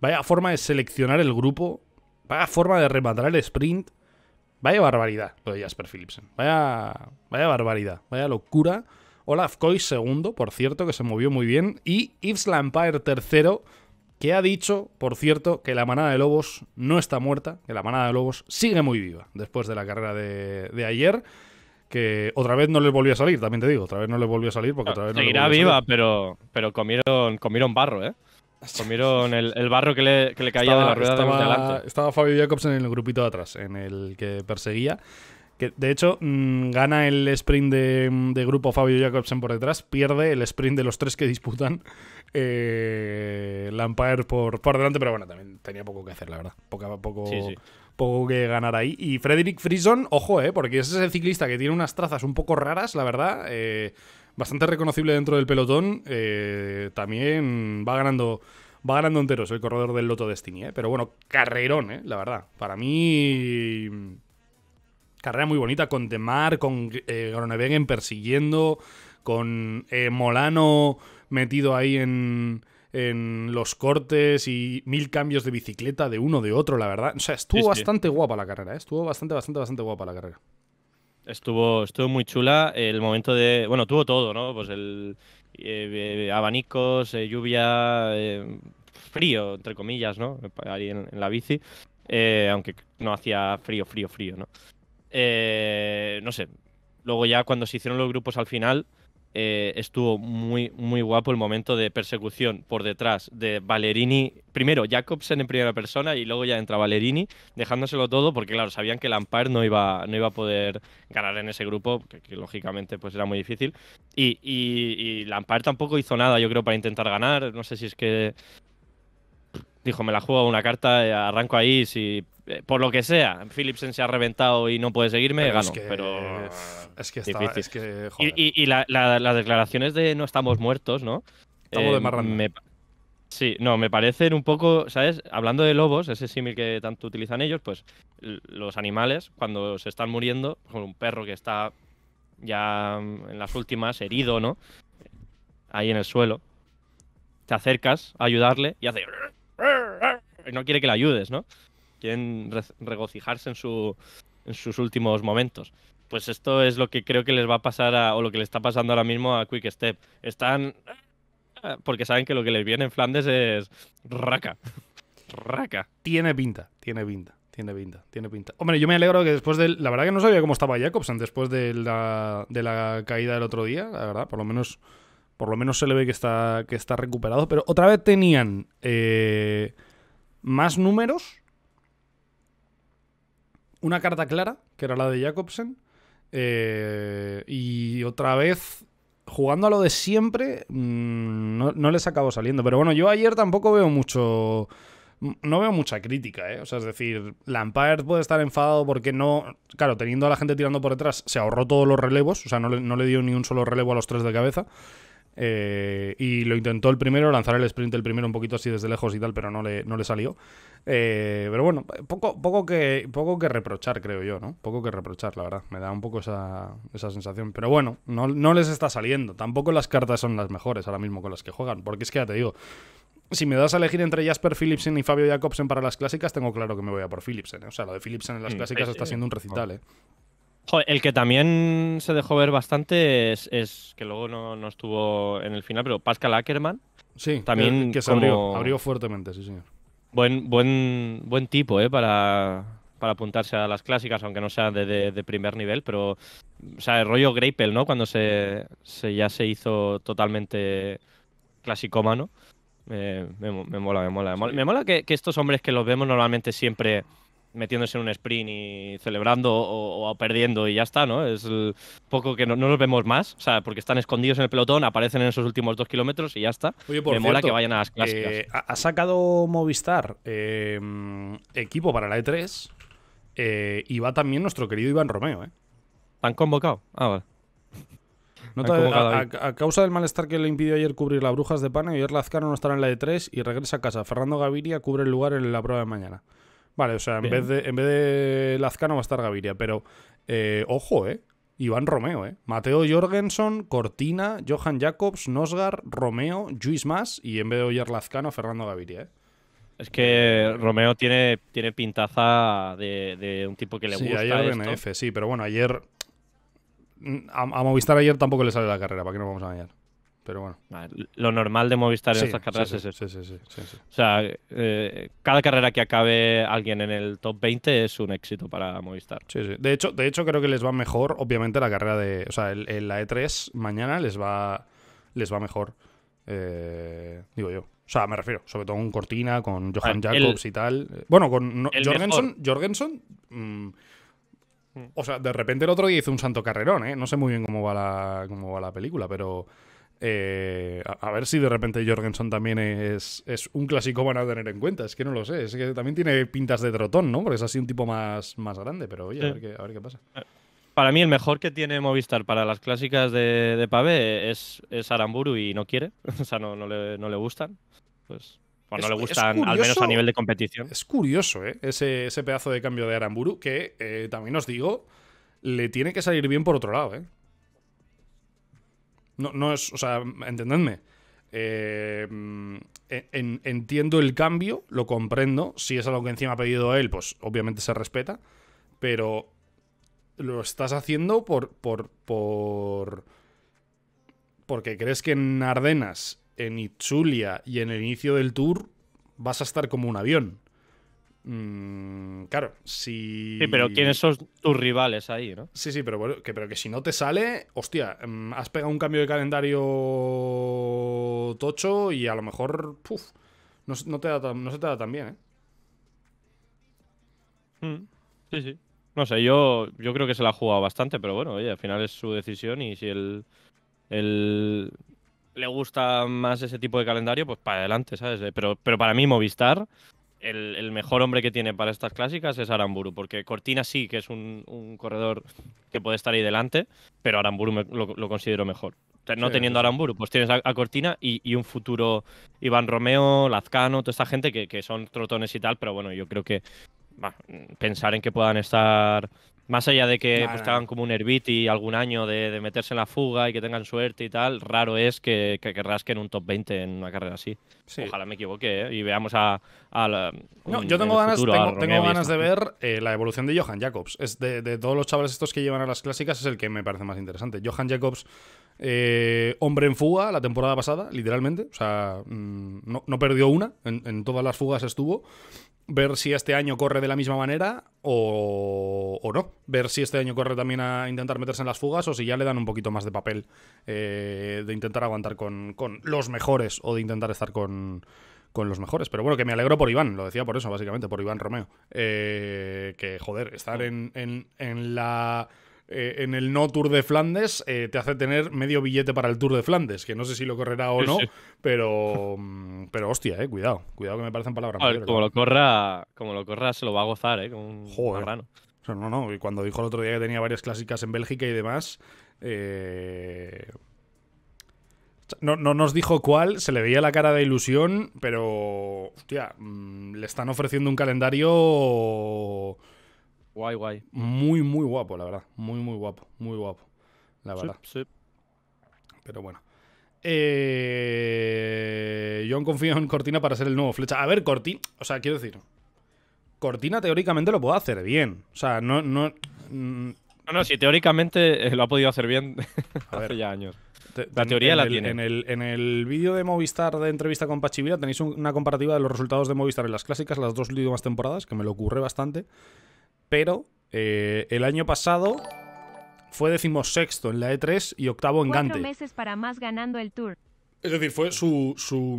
vaya forma de seleccionar el grupo, vaya forma de rematar el sprint. Vaya barbaridad lo de Jasper Philipsen. Vaya, vaya barbaridad, vaya locura. Olaf Koy segundo, por cierto, que se movió muy bien. Y Yves Lampire tercero, que ha dicho, por cierto, que la manada de lobos no está muerta, que la manada de lobos sigue muy viva después de la carrera de, de ayer que otra vez no le volvió a salir, también te digo, otra vez no le volvió a salir porque otra vez Seguirá viva, pero, pero comieron, comieron barro, ¿eh? Comieron el, barro que le, caía de la rueda estaba, Estaba Fabio Jacobsen en el grupito de atrás, en el que perseguía. Que, de hecho, mm, gana el sprint de, grupo Fabio Jacobsen por detrás, pierde el sprint de los tres que disputan eh, Lampard por, por delante, pero bueno, también tenía poco que hacer, la verdad. Poco, poco, poco que ganar ahí. Y Frederick Frison, ojo, eh, porque es ese ciclista que tiene unas trazas un poco raras, la verdad. Eh, bastante reconocible dentro del pelotón. Eh, también va ganando. Va ganando enteros el corredor del Loto Destiny, ¿eh? Pero bueno, carrerón, ¿eh? La verdad. Para mí. Carrera muy bonita con Temar con eh, persiguiendo, con eh, Molano metido ahí en en los cortes y mil cambios de bicicleta de uno de otro, la verdad. O sea, estuvo bastante guapa la carrera, ¿eh? estuvo bastante, bastante, bastante guapa la carrera. Estuvo, estuvo muy chula el momento de. Bueno, tuvo todo, ¿no? Pues el. Eh, eh, abanicos, lluvia, frío, entre comillas, ¿no? Ahí en, en la bici. aunque no hacía frío, frío, frío, ¿no? no sé. Luego ya cuando se hicieron los grupos al final, eh, estuvo muy, muy guapo el momento de persecución por detrás de Valerini. Primero Jacobsen en primera persona y luego ya entra Valerini, dejándoselo todo, porque claro, sabían que Lampard no iba, no iba a poder ganar en ese grupo, que, lógicamente pues era muy difícil. Y, y, Lampard tampoco hizo nada, yo creo, para intentar ganar. No sé si es que dijo, me la juego una carta, eh, arranco ahí, si eh, por lo que sea, Philipsen se ha reventado y no puede seguirme, pero gano. pero es que, es Y, las declaraciones de no estamos muertos, ¿no? Estamos de eh, sí, no, me parecen un poco, ¿sabes? Hablando de lobos, ese símil que tanto utilizan ellos, pues los animales cuando se están muriendo, con un perro que está ya mm, en las últimas, herido, ¿no? Ahí en el suelo. Te acercas a ayudarle y hace... No quiere que le ayudes, ¿no? quieren regocijarse en, en sus últimos momentos. Pues esto es lo que creo que les va a pasar a, o lo que le está pasando ahora mismo a Quick Step. Están porque saben que lo que les viene en Flandes es raca. raca. Tiene pinta, tiene pinta. Tiene pinta, tiene pinta. Hombre, yo me alegro que después de... La verdad que no sabía cómo estaba Jacobsen después de la, caída del otro día. La verdad, por lo menos. Por lo menos se le ve que está, que está recuperado. Pero otra vez tenían eh, más números una carta clara, que era la de Jacobsen, eh, y otra vez jugando a lo de siempre, mm, no, les acabo saliendo. Pero bueno, yo ayer tampoco veo mucho. Mm, no veo mucha crítica, ¿eh? O sea, es decir, Lampard puede estar enfadado porque no. Claro, teniendo a la gente tirando por detrás, se ahorró todos los relevos. O sea, no le, no le dio ni un solo relevo a los tres de cabeza. Eh, y lo intentó el primero, lanzar el sprint el primero un poquito así desde lejos y tal, pero no le, no le salió. Eh, pero bueno, poco, poco, que, poco que reprochar, creo yo, ¿no? Poco que reprochar, la verdad. Me da un poco esa, sensación. Pero bueno, no, no les está saliendo. Tampoco las cartas son las mejores ahora mismo con las que juegan. Porque es que ya te digo, si me das a elegir entre Jasper Philipsen y Fabio Jacobsen para las clásicas, tengo claro que me voy a por Philipsen. ¿eh? O sea, lo de Philipsen en las mm, clásicas está siendo un recital, ¿eh? el que también se dejó ver bastante es, que luego no, estuvo en el final, pero Pascal Ackerman. Sí, también que, se abrió, fuertemente, sí, señor. Buen, buen, buen tipo, ¿eh? Para, para apuntarse a las clásicas, aunque no sea de, primer nivel, pero. O sea, el rollo Greipel, ¿no? Cuando se, ya se hizo totalmente clasicómano. Eh, me, mola, me mola. Me mola, que, que, estos hombres que los vemos normalmente siempre metiéndose en un sprint y celebrando o, perdiendo y ya está, ¿no? Es el poco que no, nos vemos más, o sea, porque están escondidos en el pelotón, aparecen en esos últimos dos kilómetros y ya está. Me mola que vayan a las clásicas. Eh, ha sacado Movistar eh, equipo para la E3 eh, y va también nuestro querido Iván Romeo, ¿eh? ¿Tan convocado? Ah, vale. a, causa del malestar que le impidió ayer cubrir las Brujas de Pana, ayer Lazcano no estará en la e 3 y regresa a casa. Fernando Gaviria cubre el lugar en la prueba de mañana. Vale, o sea, en vez, de, en vez de Lazcano va a estar Gaviria, pero eh, ojo, ¿eh? Iván Romeo, ¿eh? Mateo Jorgensen, Cortina, Johan Jacobs, Nosgar, Romeo, Luis Mas y en vez de Oyer Lazcano, Fernando Gaviria, ¿eh? Es que Romeo tiene, tiene pintaza de, un tipo que le gusta. Sí, ayer esto. sí, pero bueno, ayer. Mm, a, Movistar ayer tampoco le sale la carrera, ¿para qué nos vamos a engañar? pero bueno. Ah, lo normal de Movistar en estas carreras es eso. Sí, o sea, eh, cada carrera que acabe alguien en el top 20 es un éxito para Movistar. De hecho, de hecho, creo que les va mejor, obviamente, la carrera de. O sea, el, la E3 mañana les va, les va mejor. Eh, digo yo. O sea, me refiero, sobre todo con Cortina, con Johan Jacobs y tal. Bueno, con Jorgensen. Jorgensen mm, mm. o sea, de repente el otro día hizo un santo carrerón, ¿eh? No sé muy bien cómo va la, cómo va la película, pero. Eh, a, ver si de repente Jorgensen también es, un clásico van a tener en cuenta. Es que no lo sé. Es que también tiene pintas de trotón, ¿no? Porque es así un tipo más, más grande. Pero oye, a, ver qué, pasa. Eh, para mí, el mejor que tiene Movistar para las clásicas de, de Pavé es, es, Aramburu y no quiere. o sea, no, le, gustan. Pues o no le gustan, al menos a nivel de competición. Es curioso, ¿eh? Ese, pedazo de cambio de Aramburu, que eh, también os digo, le tiene que salir bien por otro lado, ¿eh? No, no es, o sea, entendedme. Eh, entiendo el cambio, lo comprendo. Si es algo que encima ha pedido él, pues obviamente se respeta. Pero lo estás haciendo por. por. por. porque crees que en Ardenas, en Itzulia y en el inicio del tour vas a estar como un avión. Mm, claro, si. Sí, pero ¿quiénes son tus rivales ahí, no? Sí, sí, pero, bueno, que, pero que si no te sale, hostia, mm, has pegado un cambio de calendario tocho y a lo mejor. Puf, no, te no se te da tan bien, ¿eh? Mm, sí, sí. No sé, yo, yo creo que se la ha jugado bastante, pero bueno, oye, al final es su decisión y si él, él le gusta más ese tipo de calendario, pues para adelante, ¿sabes? Eh, pero, pero para mí, Movistar el, mejor hombre que tiene para estas clásicas es Aramburu, porque Cortina sí que es un, corredor que puede estar ahí delante, pero Aramburu lo, considero mejor. No teniendo a Aramburu, pues tienes a, Cortina y, un futuro Iván Romeo, Lazcano, toda esta gente que, son trotones y tal, pero bueno, yo creo que pensar en que puedan estar más allá de que estaban pues, como un Herbiti algún año de, meterse en la fuga y que tengan suerte y tal, raro es que, que, que rasquen un top 20 en una carrera así. Ojalá me equivoque ¿eh? y veamos a. no, yo tengo ganas, tengo, ganas de ver eh, la evolución de Johan Jacobs. Es de, todos los chavales estos que llevan a las clásicas, es el que me parece más interesante. Johan Jacobs, eh, hombre en fuga la temporada pasada, literalmente. O sea, mm, no, perdió una, en todas las fugas estuvo ver si este año corre de la misma manera o, o, no. Ver si este año corre también a intentar meterse en las fugas o si ya le dan un poquito más de papel eh, de intentar aguantar con, los mejores o de intentar estar con, con, los mejores. Pero bueno, que me alegro por Iván, lo decía por eso, básicamente, por Iván Romeo. Eh, que, joder, estar oh. en, en la eh, en el no Tour de Flandes eh, te hace tener medio billete para el Tour de Flandes, que no sé si lo correrá o no, pero mm, pero hostia, eh, cuidado, cuidado que me parecen palabras. como lo corra, como lo corra se lo va a gozar, eh, como un Joder. No, no, y cuando dijo el otro día que tenía varias clásicas en Bélgica y demás, no, no, nos dijo cuál, se le veía la cara de ilusión, pero. Hostia, mm, le están ofreciendo un calendario Guay, guay. Muy, muy guapo, la verdad. Muy, muy guapo. Muy guapo. La verdad. Sí, Pero bueno. Eh, yo confío en Cortina para ser el nuevo flecha. A ver, Cortina. O sea, quiero decir. Cortina teóricamente lo puedo hacer bien. O sea, no. No, mm. no, no sí, teóricamente eh, lo ha podido hacer bien hace ver, ya años. la teoría la tiene. En el, en el vídeo de Movistar de entrevista con Pachivira tenéis una comparativa de los resultados de Movistar en las clásicas, las dos últimas temporadas, que me lo ocurre bastante pero eh, el año pasado fue decimosexto en la E3 y octavo en Gante. meses para más ganando el Tour. Es decir, fue su, su,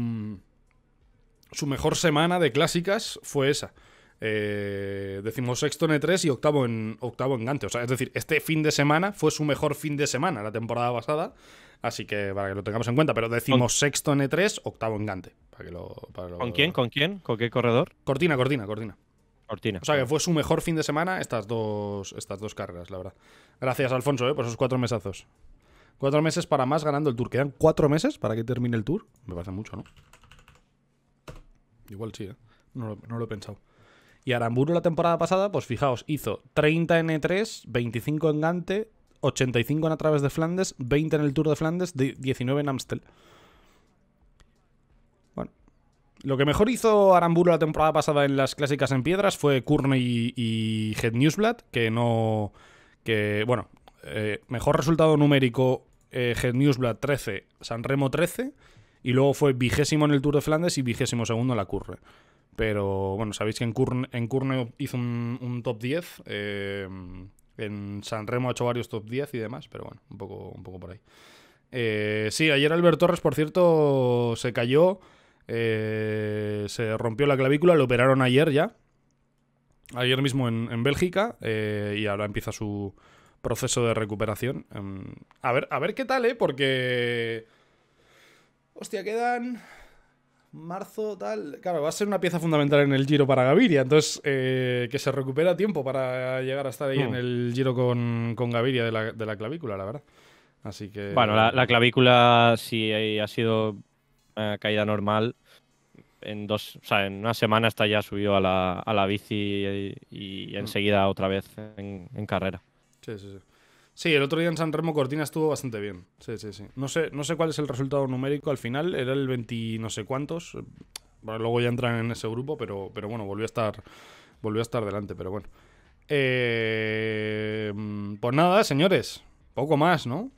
mejor semana de clásicas fue esa. Eh, decimosexto en E3 y octavo en, octavo en Gante. O sea, es decir, este fin de semana fue su mejor fin de semana la temporada pasada. Así que para que lo tengamos en cuenta. Pero decimosexto en E3, octavo en Gante. ¿Con quién? ¿Con quién? ¿Con qué corredor? Cortina, cortina, cortina. O sea que fue su mejor fin de semana estas dos, estas dos carreras, la verdad. Gracias, Alfonso, eh, por esos cuatro mesazos. Cuatro meses para más ganando el tour. ¿Quedan cuatro meses para que termine el tour? Me pasa mucho, ¿no? Igual sí, ¿eh? No, lo he pensado. Y Aramburu la temporada pasada, pues fijaos, hizo 30 en E3, 25 en Gante, 85 en a través de Flandes, 20 en el Tour de Flandes, 19 en Amstel. Lo que mejor hizo Aramburu la temporada pasada en las clásicas en piedras fue Curne y, Head Newsblad, que no. que, bueno, eh, mejor resultado numérico eh, Head Newsblad 13, Sanremo 13, y luego fue vigésimo en el Tour de Flandes y vigésimo segundo en la Curre. Pero bueno, sabéis que en Curne, hizo un, top 10. Eh, en Sanremo ha hecho varios top 10 y demás, pero bueno, un poco, un poco por ahí. sí, ayer Albert Torres, por cierto, se cayó. Eh, se rompió la clavícula, lo operaron ayer ya. Ayer mismo en, Bélgica. Eh, y ahora empieza su proceso de recuperación. Em, a, ver, a ver qué tal, ¿eh? Porque. Hostia, quedan. Marzo, tal. Claro, va a ser una pieza fundamental en el giro para Gaviria. Entonces, eh, que se recupera tiempo para llegar a estar ahí en mm. el giro con, Gaviria de la, clavícula, la verdad. Así que. Bueno, la, la clavícula sí ha sido caída normal, en dos, o sea, en una semana está ya subido a la, bici y, mm. enseguida otra vez en, carrera. Sí, sí, sí. Sí, el otro día en San Remo Cortina estuvo bastante bien. Sí, sí, sí. No sé, no sé cuál es el resultado numérico al final, era el 20 no sé cuántos. luego ya entran en ese grupo, pero, pero bueno, volvió a estar. Volvió a estar delante, pero bueno. Eh, pues nada, señores. Poco más, ¿no?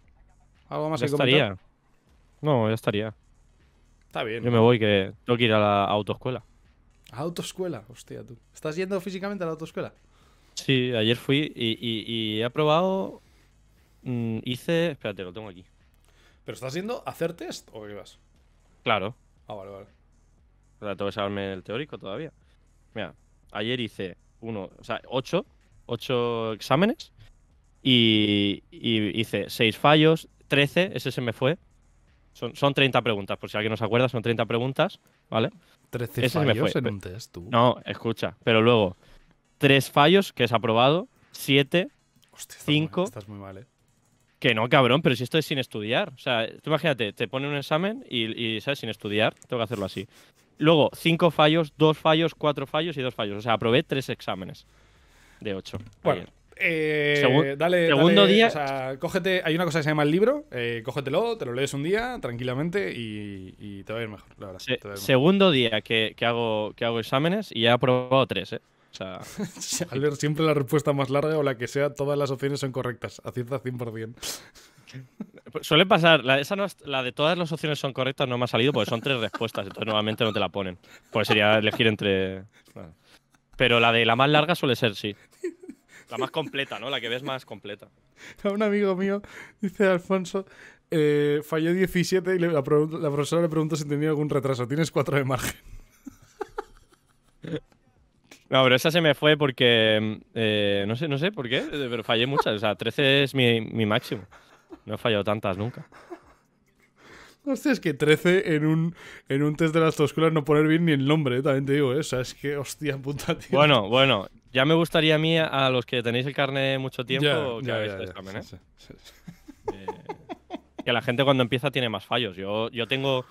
Algo más que estaría. No, ya estaría. Está bien. Yo me voy, que tengo que ir a la autoescuela. ¿A autoescuela? Hostia, tú. ¿Estás yendo físicamente a la autoescuela? Sí, ayer fui y, he aprobado. Mm, hice. Espérate, lo tengo aquí. ¿Pero estás yendo a hacer test o qué vas? Claro. Ah, vale, vale. tengo que saberme el teórico todavía. Mira, ayer hice uno, o sea, ocho, ocho exámenes y, y hice seis fallos, trece, ese se me fue. Son, 30 preguntas, por si alguien no se acuerda, son 30 preguntas, ¿vale? 13 fallos en un test, tú. No, escucha, pero luego, tres fallos que es aprobado, siete, Hostia, estás muy mal, ¿eh? Que no, cabrón, pero si esto es sin estudiar. O sea, tú imagínate, te ponen un examen y, ¿sabes? Sin estudiar, tengo que hacerlo así. Luego, 5 fallos, 2 fallos, 4 fallos y 2 fallos. O sea, aprobé 3 exámenes de 8 Bueno, eh, segundo día. cógete. Hay una cosa que se llama el libro. cógete eh, cógetelo, te lo lees un día tranquilamente y, te va a ir mejor. Segundo día que, hago, que hago exámenes y he aprobado tres, eh. Al ver siempre la respuesta más larga o la que sea, todas las opciones son correctas. Acierta 100%. Pues suele pasar, la, la de todas las opciones son correctas no me ha salido porque son tres respuestas, entonces nuevamente no te la ponen. Pues sería elegir entre. Pero la de la más larga suele ser, sí. La más completa, ¿no? La que ves más completa. un amigo mío, dice Alfonso, eh, falló 17 y la, profesora le pregunta si tenía algún retraso. Tienes 4 de margen. No, pero esa se me fue porque. Eh, no sé, no sé por qué, pero fallé muchas. O sea, 13 es mi, máximo. No he fallado tantas nunca. Hostia, es que 13 en un, en un test de las escuelas no poner bien ni el nombre, eh, también te digo, eso. es que, hostia puta, Bueno, bueno, ya me gustaría a mí, a los que tenéis el carne mucho tiempo, que hagáis la gente cuando empieza tiene más fallos. Yo, yo tengo,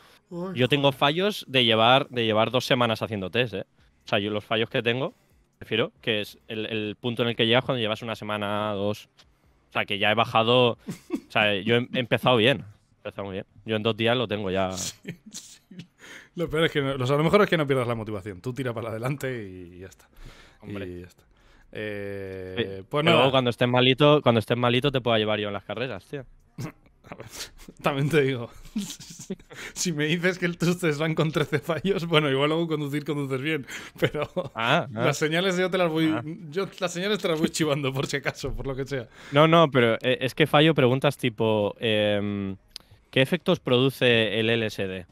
yo tengo fallos de llevar, de llevar dos semanas haciendo test, ¿eh? O sea, yo los fallos que tengo, prefiero, que es el, punto en el que llegas cuando llevas una semana, dos. O sea, que ya he bajado. O sea, yo he em, empezado bien. empezado muy bien. Yo en dos días lo tengo ya. Lo peor es que lo mejor es que no pierdas la motivación. Tú tira para adelante y ya está. Hombre. Y ya está. Eh, pues cuando estés malito, cuando estés malito te pueda llevar yo en las carreras, tío. también te digo, si me dices que el van con 13 fallos, bueno, igual luego conducir conduces bien, pero ah, ah. las señales yo te las voy, ah. las señales te las voy chivando por si acaso, por lo que sea. No, no, pero eh, es que fallo preguntas tipo, em, ¿qué efectos produce el LSD?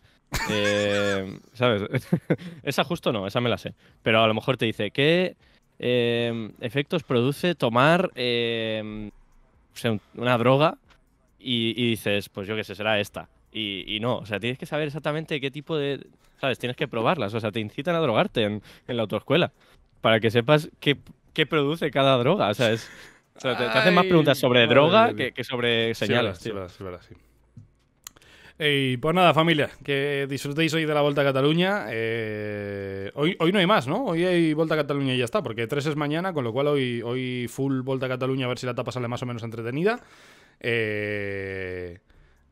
Eh, ¿Sabes? esa justo no, esa me la sé. Pero a lo mejor te dice, ¿qué eh, efectos produce tomar eh, una droga? Y, dices, pues yo qué sé, será esta. Y, y, no, o sea, tienes que saber exactamente qué tipo de... ¿Sabes? Tienes que probarlas, o sea, te incitan a drogarte en, la autoescuela para que sepas qué, qué produce cada droga, o sea, es... te, hacen más preguntas sobre droga que, sobre señales. Sí, sí. Y pues nada, familia, que disfrutéis hoy de la Volta Cataluña. Eh, hoy, hoy no hay más, ¿no? Hoy hay Volta Cataluña y ya está, porque 3 es mañana, con lo cual hoy, hoy full Volta Cataluña, a ver si la etapa sale más o menos entretenida. Eh,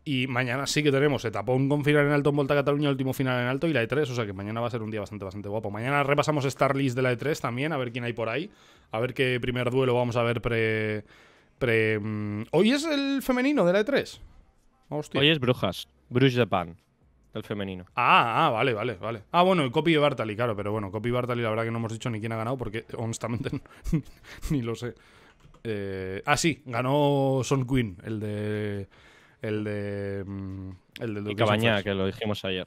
y mañana sí que tenemos etapón con final en alto en Volta a Cataluña, último final en alto y la E3. O sea que mañana va a ser un día bastante, bastante guapo. Mañana repasamos Star de la E3 también, a ver quién hay por ahí. A ver qué primer duelo vamos a ver pre. pre... Mm, ¿Hoy es el femenino de la E3? Hoy es Brujas. Bruja de Pan, el femenino. Ah, ah, vale, vale, vale. Ah, bueno, y Copy y Bartali, claro, pero bueno, Copy y Bartali la verdad que no hemos dicho ni quién ha ganado porque honestamente ni lo sé. Eh, ah, sí, ganó Son Quinn, el de... El de... Mm, el de, el y que lo dijimos ayer.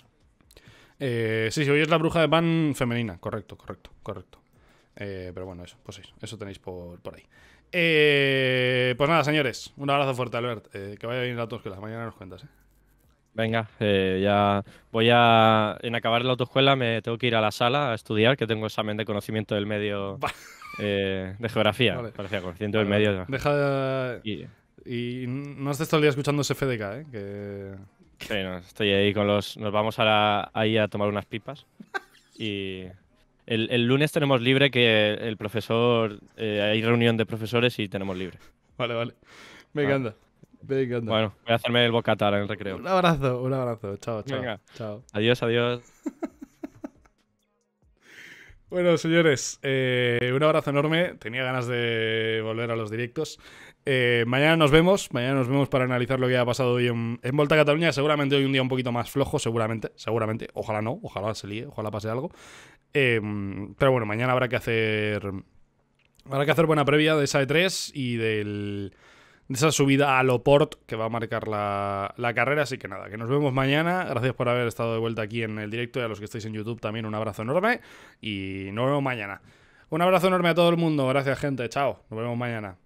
Eh, sí, sí, hoy es la bruja de pan femenina, correcto, correcto, correcto. Eh, pero bueno, eso, pues eso tenéis por, por ahí. Eh, pues nada, señores, un abrazo fuerte, Albert. Eh, que vaya bien a todos que la mañana nos cuentas. ¿eh? Venga, eh, ya voy a. En acabar la autoescuela me tengo que ir a la sala a estudiar, que tengo examen de conocimiento del medio. Eh, de geografía, conocimiento del medio. Deja. Y... no has estado el día escuchando ese FDK, ¿eh? Que... Sí, no, estoy ahí con los. Nos vamos a ahí a tomar unas pipas. Y. El, lunes tenemos libre que el profesor. Eh, hay reunión de profesores y tenemos libre. Vale, vale. Me encanta. Bueno, voy a hacerme el bocata en el recreo. Un abrazo, un abrazo. Chao, chao. chao. Adiós, adiós. bueno, señores, eh, un abrazo enorme. Tenía ganas de volver a los directos. Eh, mañana nos vemos, mañana nos vemos para analizar lo que ha pasado hoy en, Volta Cataluña. Seguramente hoy un día un poquito más flojo, seguramente, seguramente. Ojalá no, ojalá se líe, ojalá pase algo. Eh, pero bueno, mañana habrá que hacer. Habrá que hacer buena previa de esa E3 y del esa subida a Loport que va a marcar la, la, carrera. Así que nada, que nos vemos mañana. Gracias por haber estado de vuelta aquí en el directo y a los que estáis en YouTube también un abrazo enorme y nos vemos mañana. Un abrazo enorme a todo el mundo. Gracias gente. Chao. Nos vemos mañana.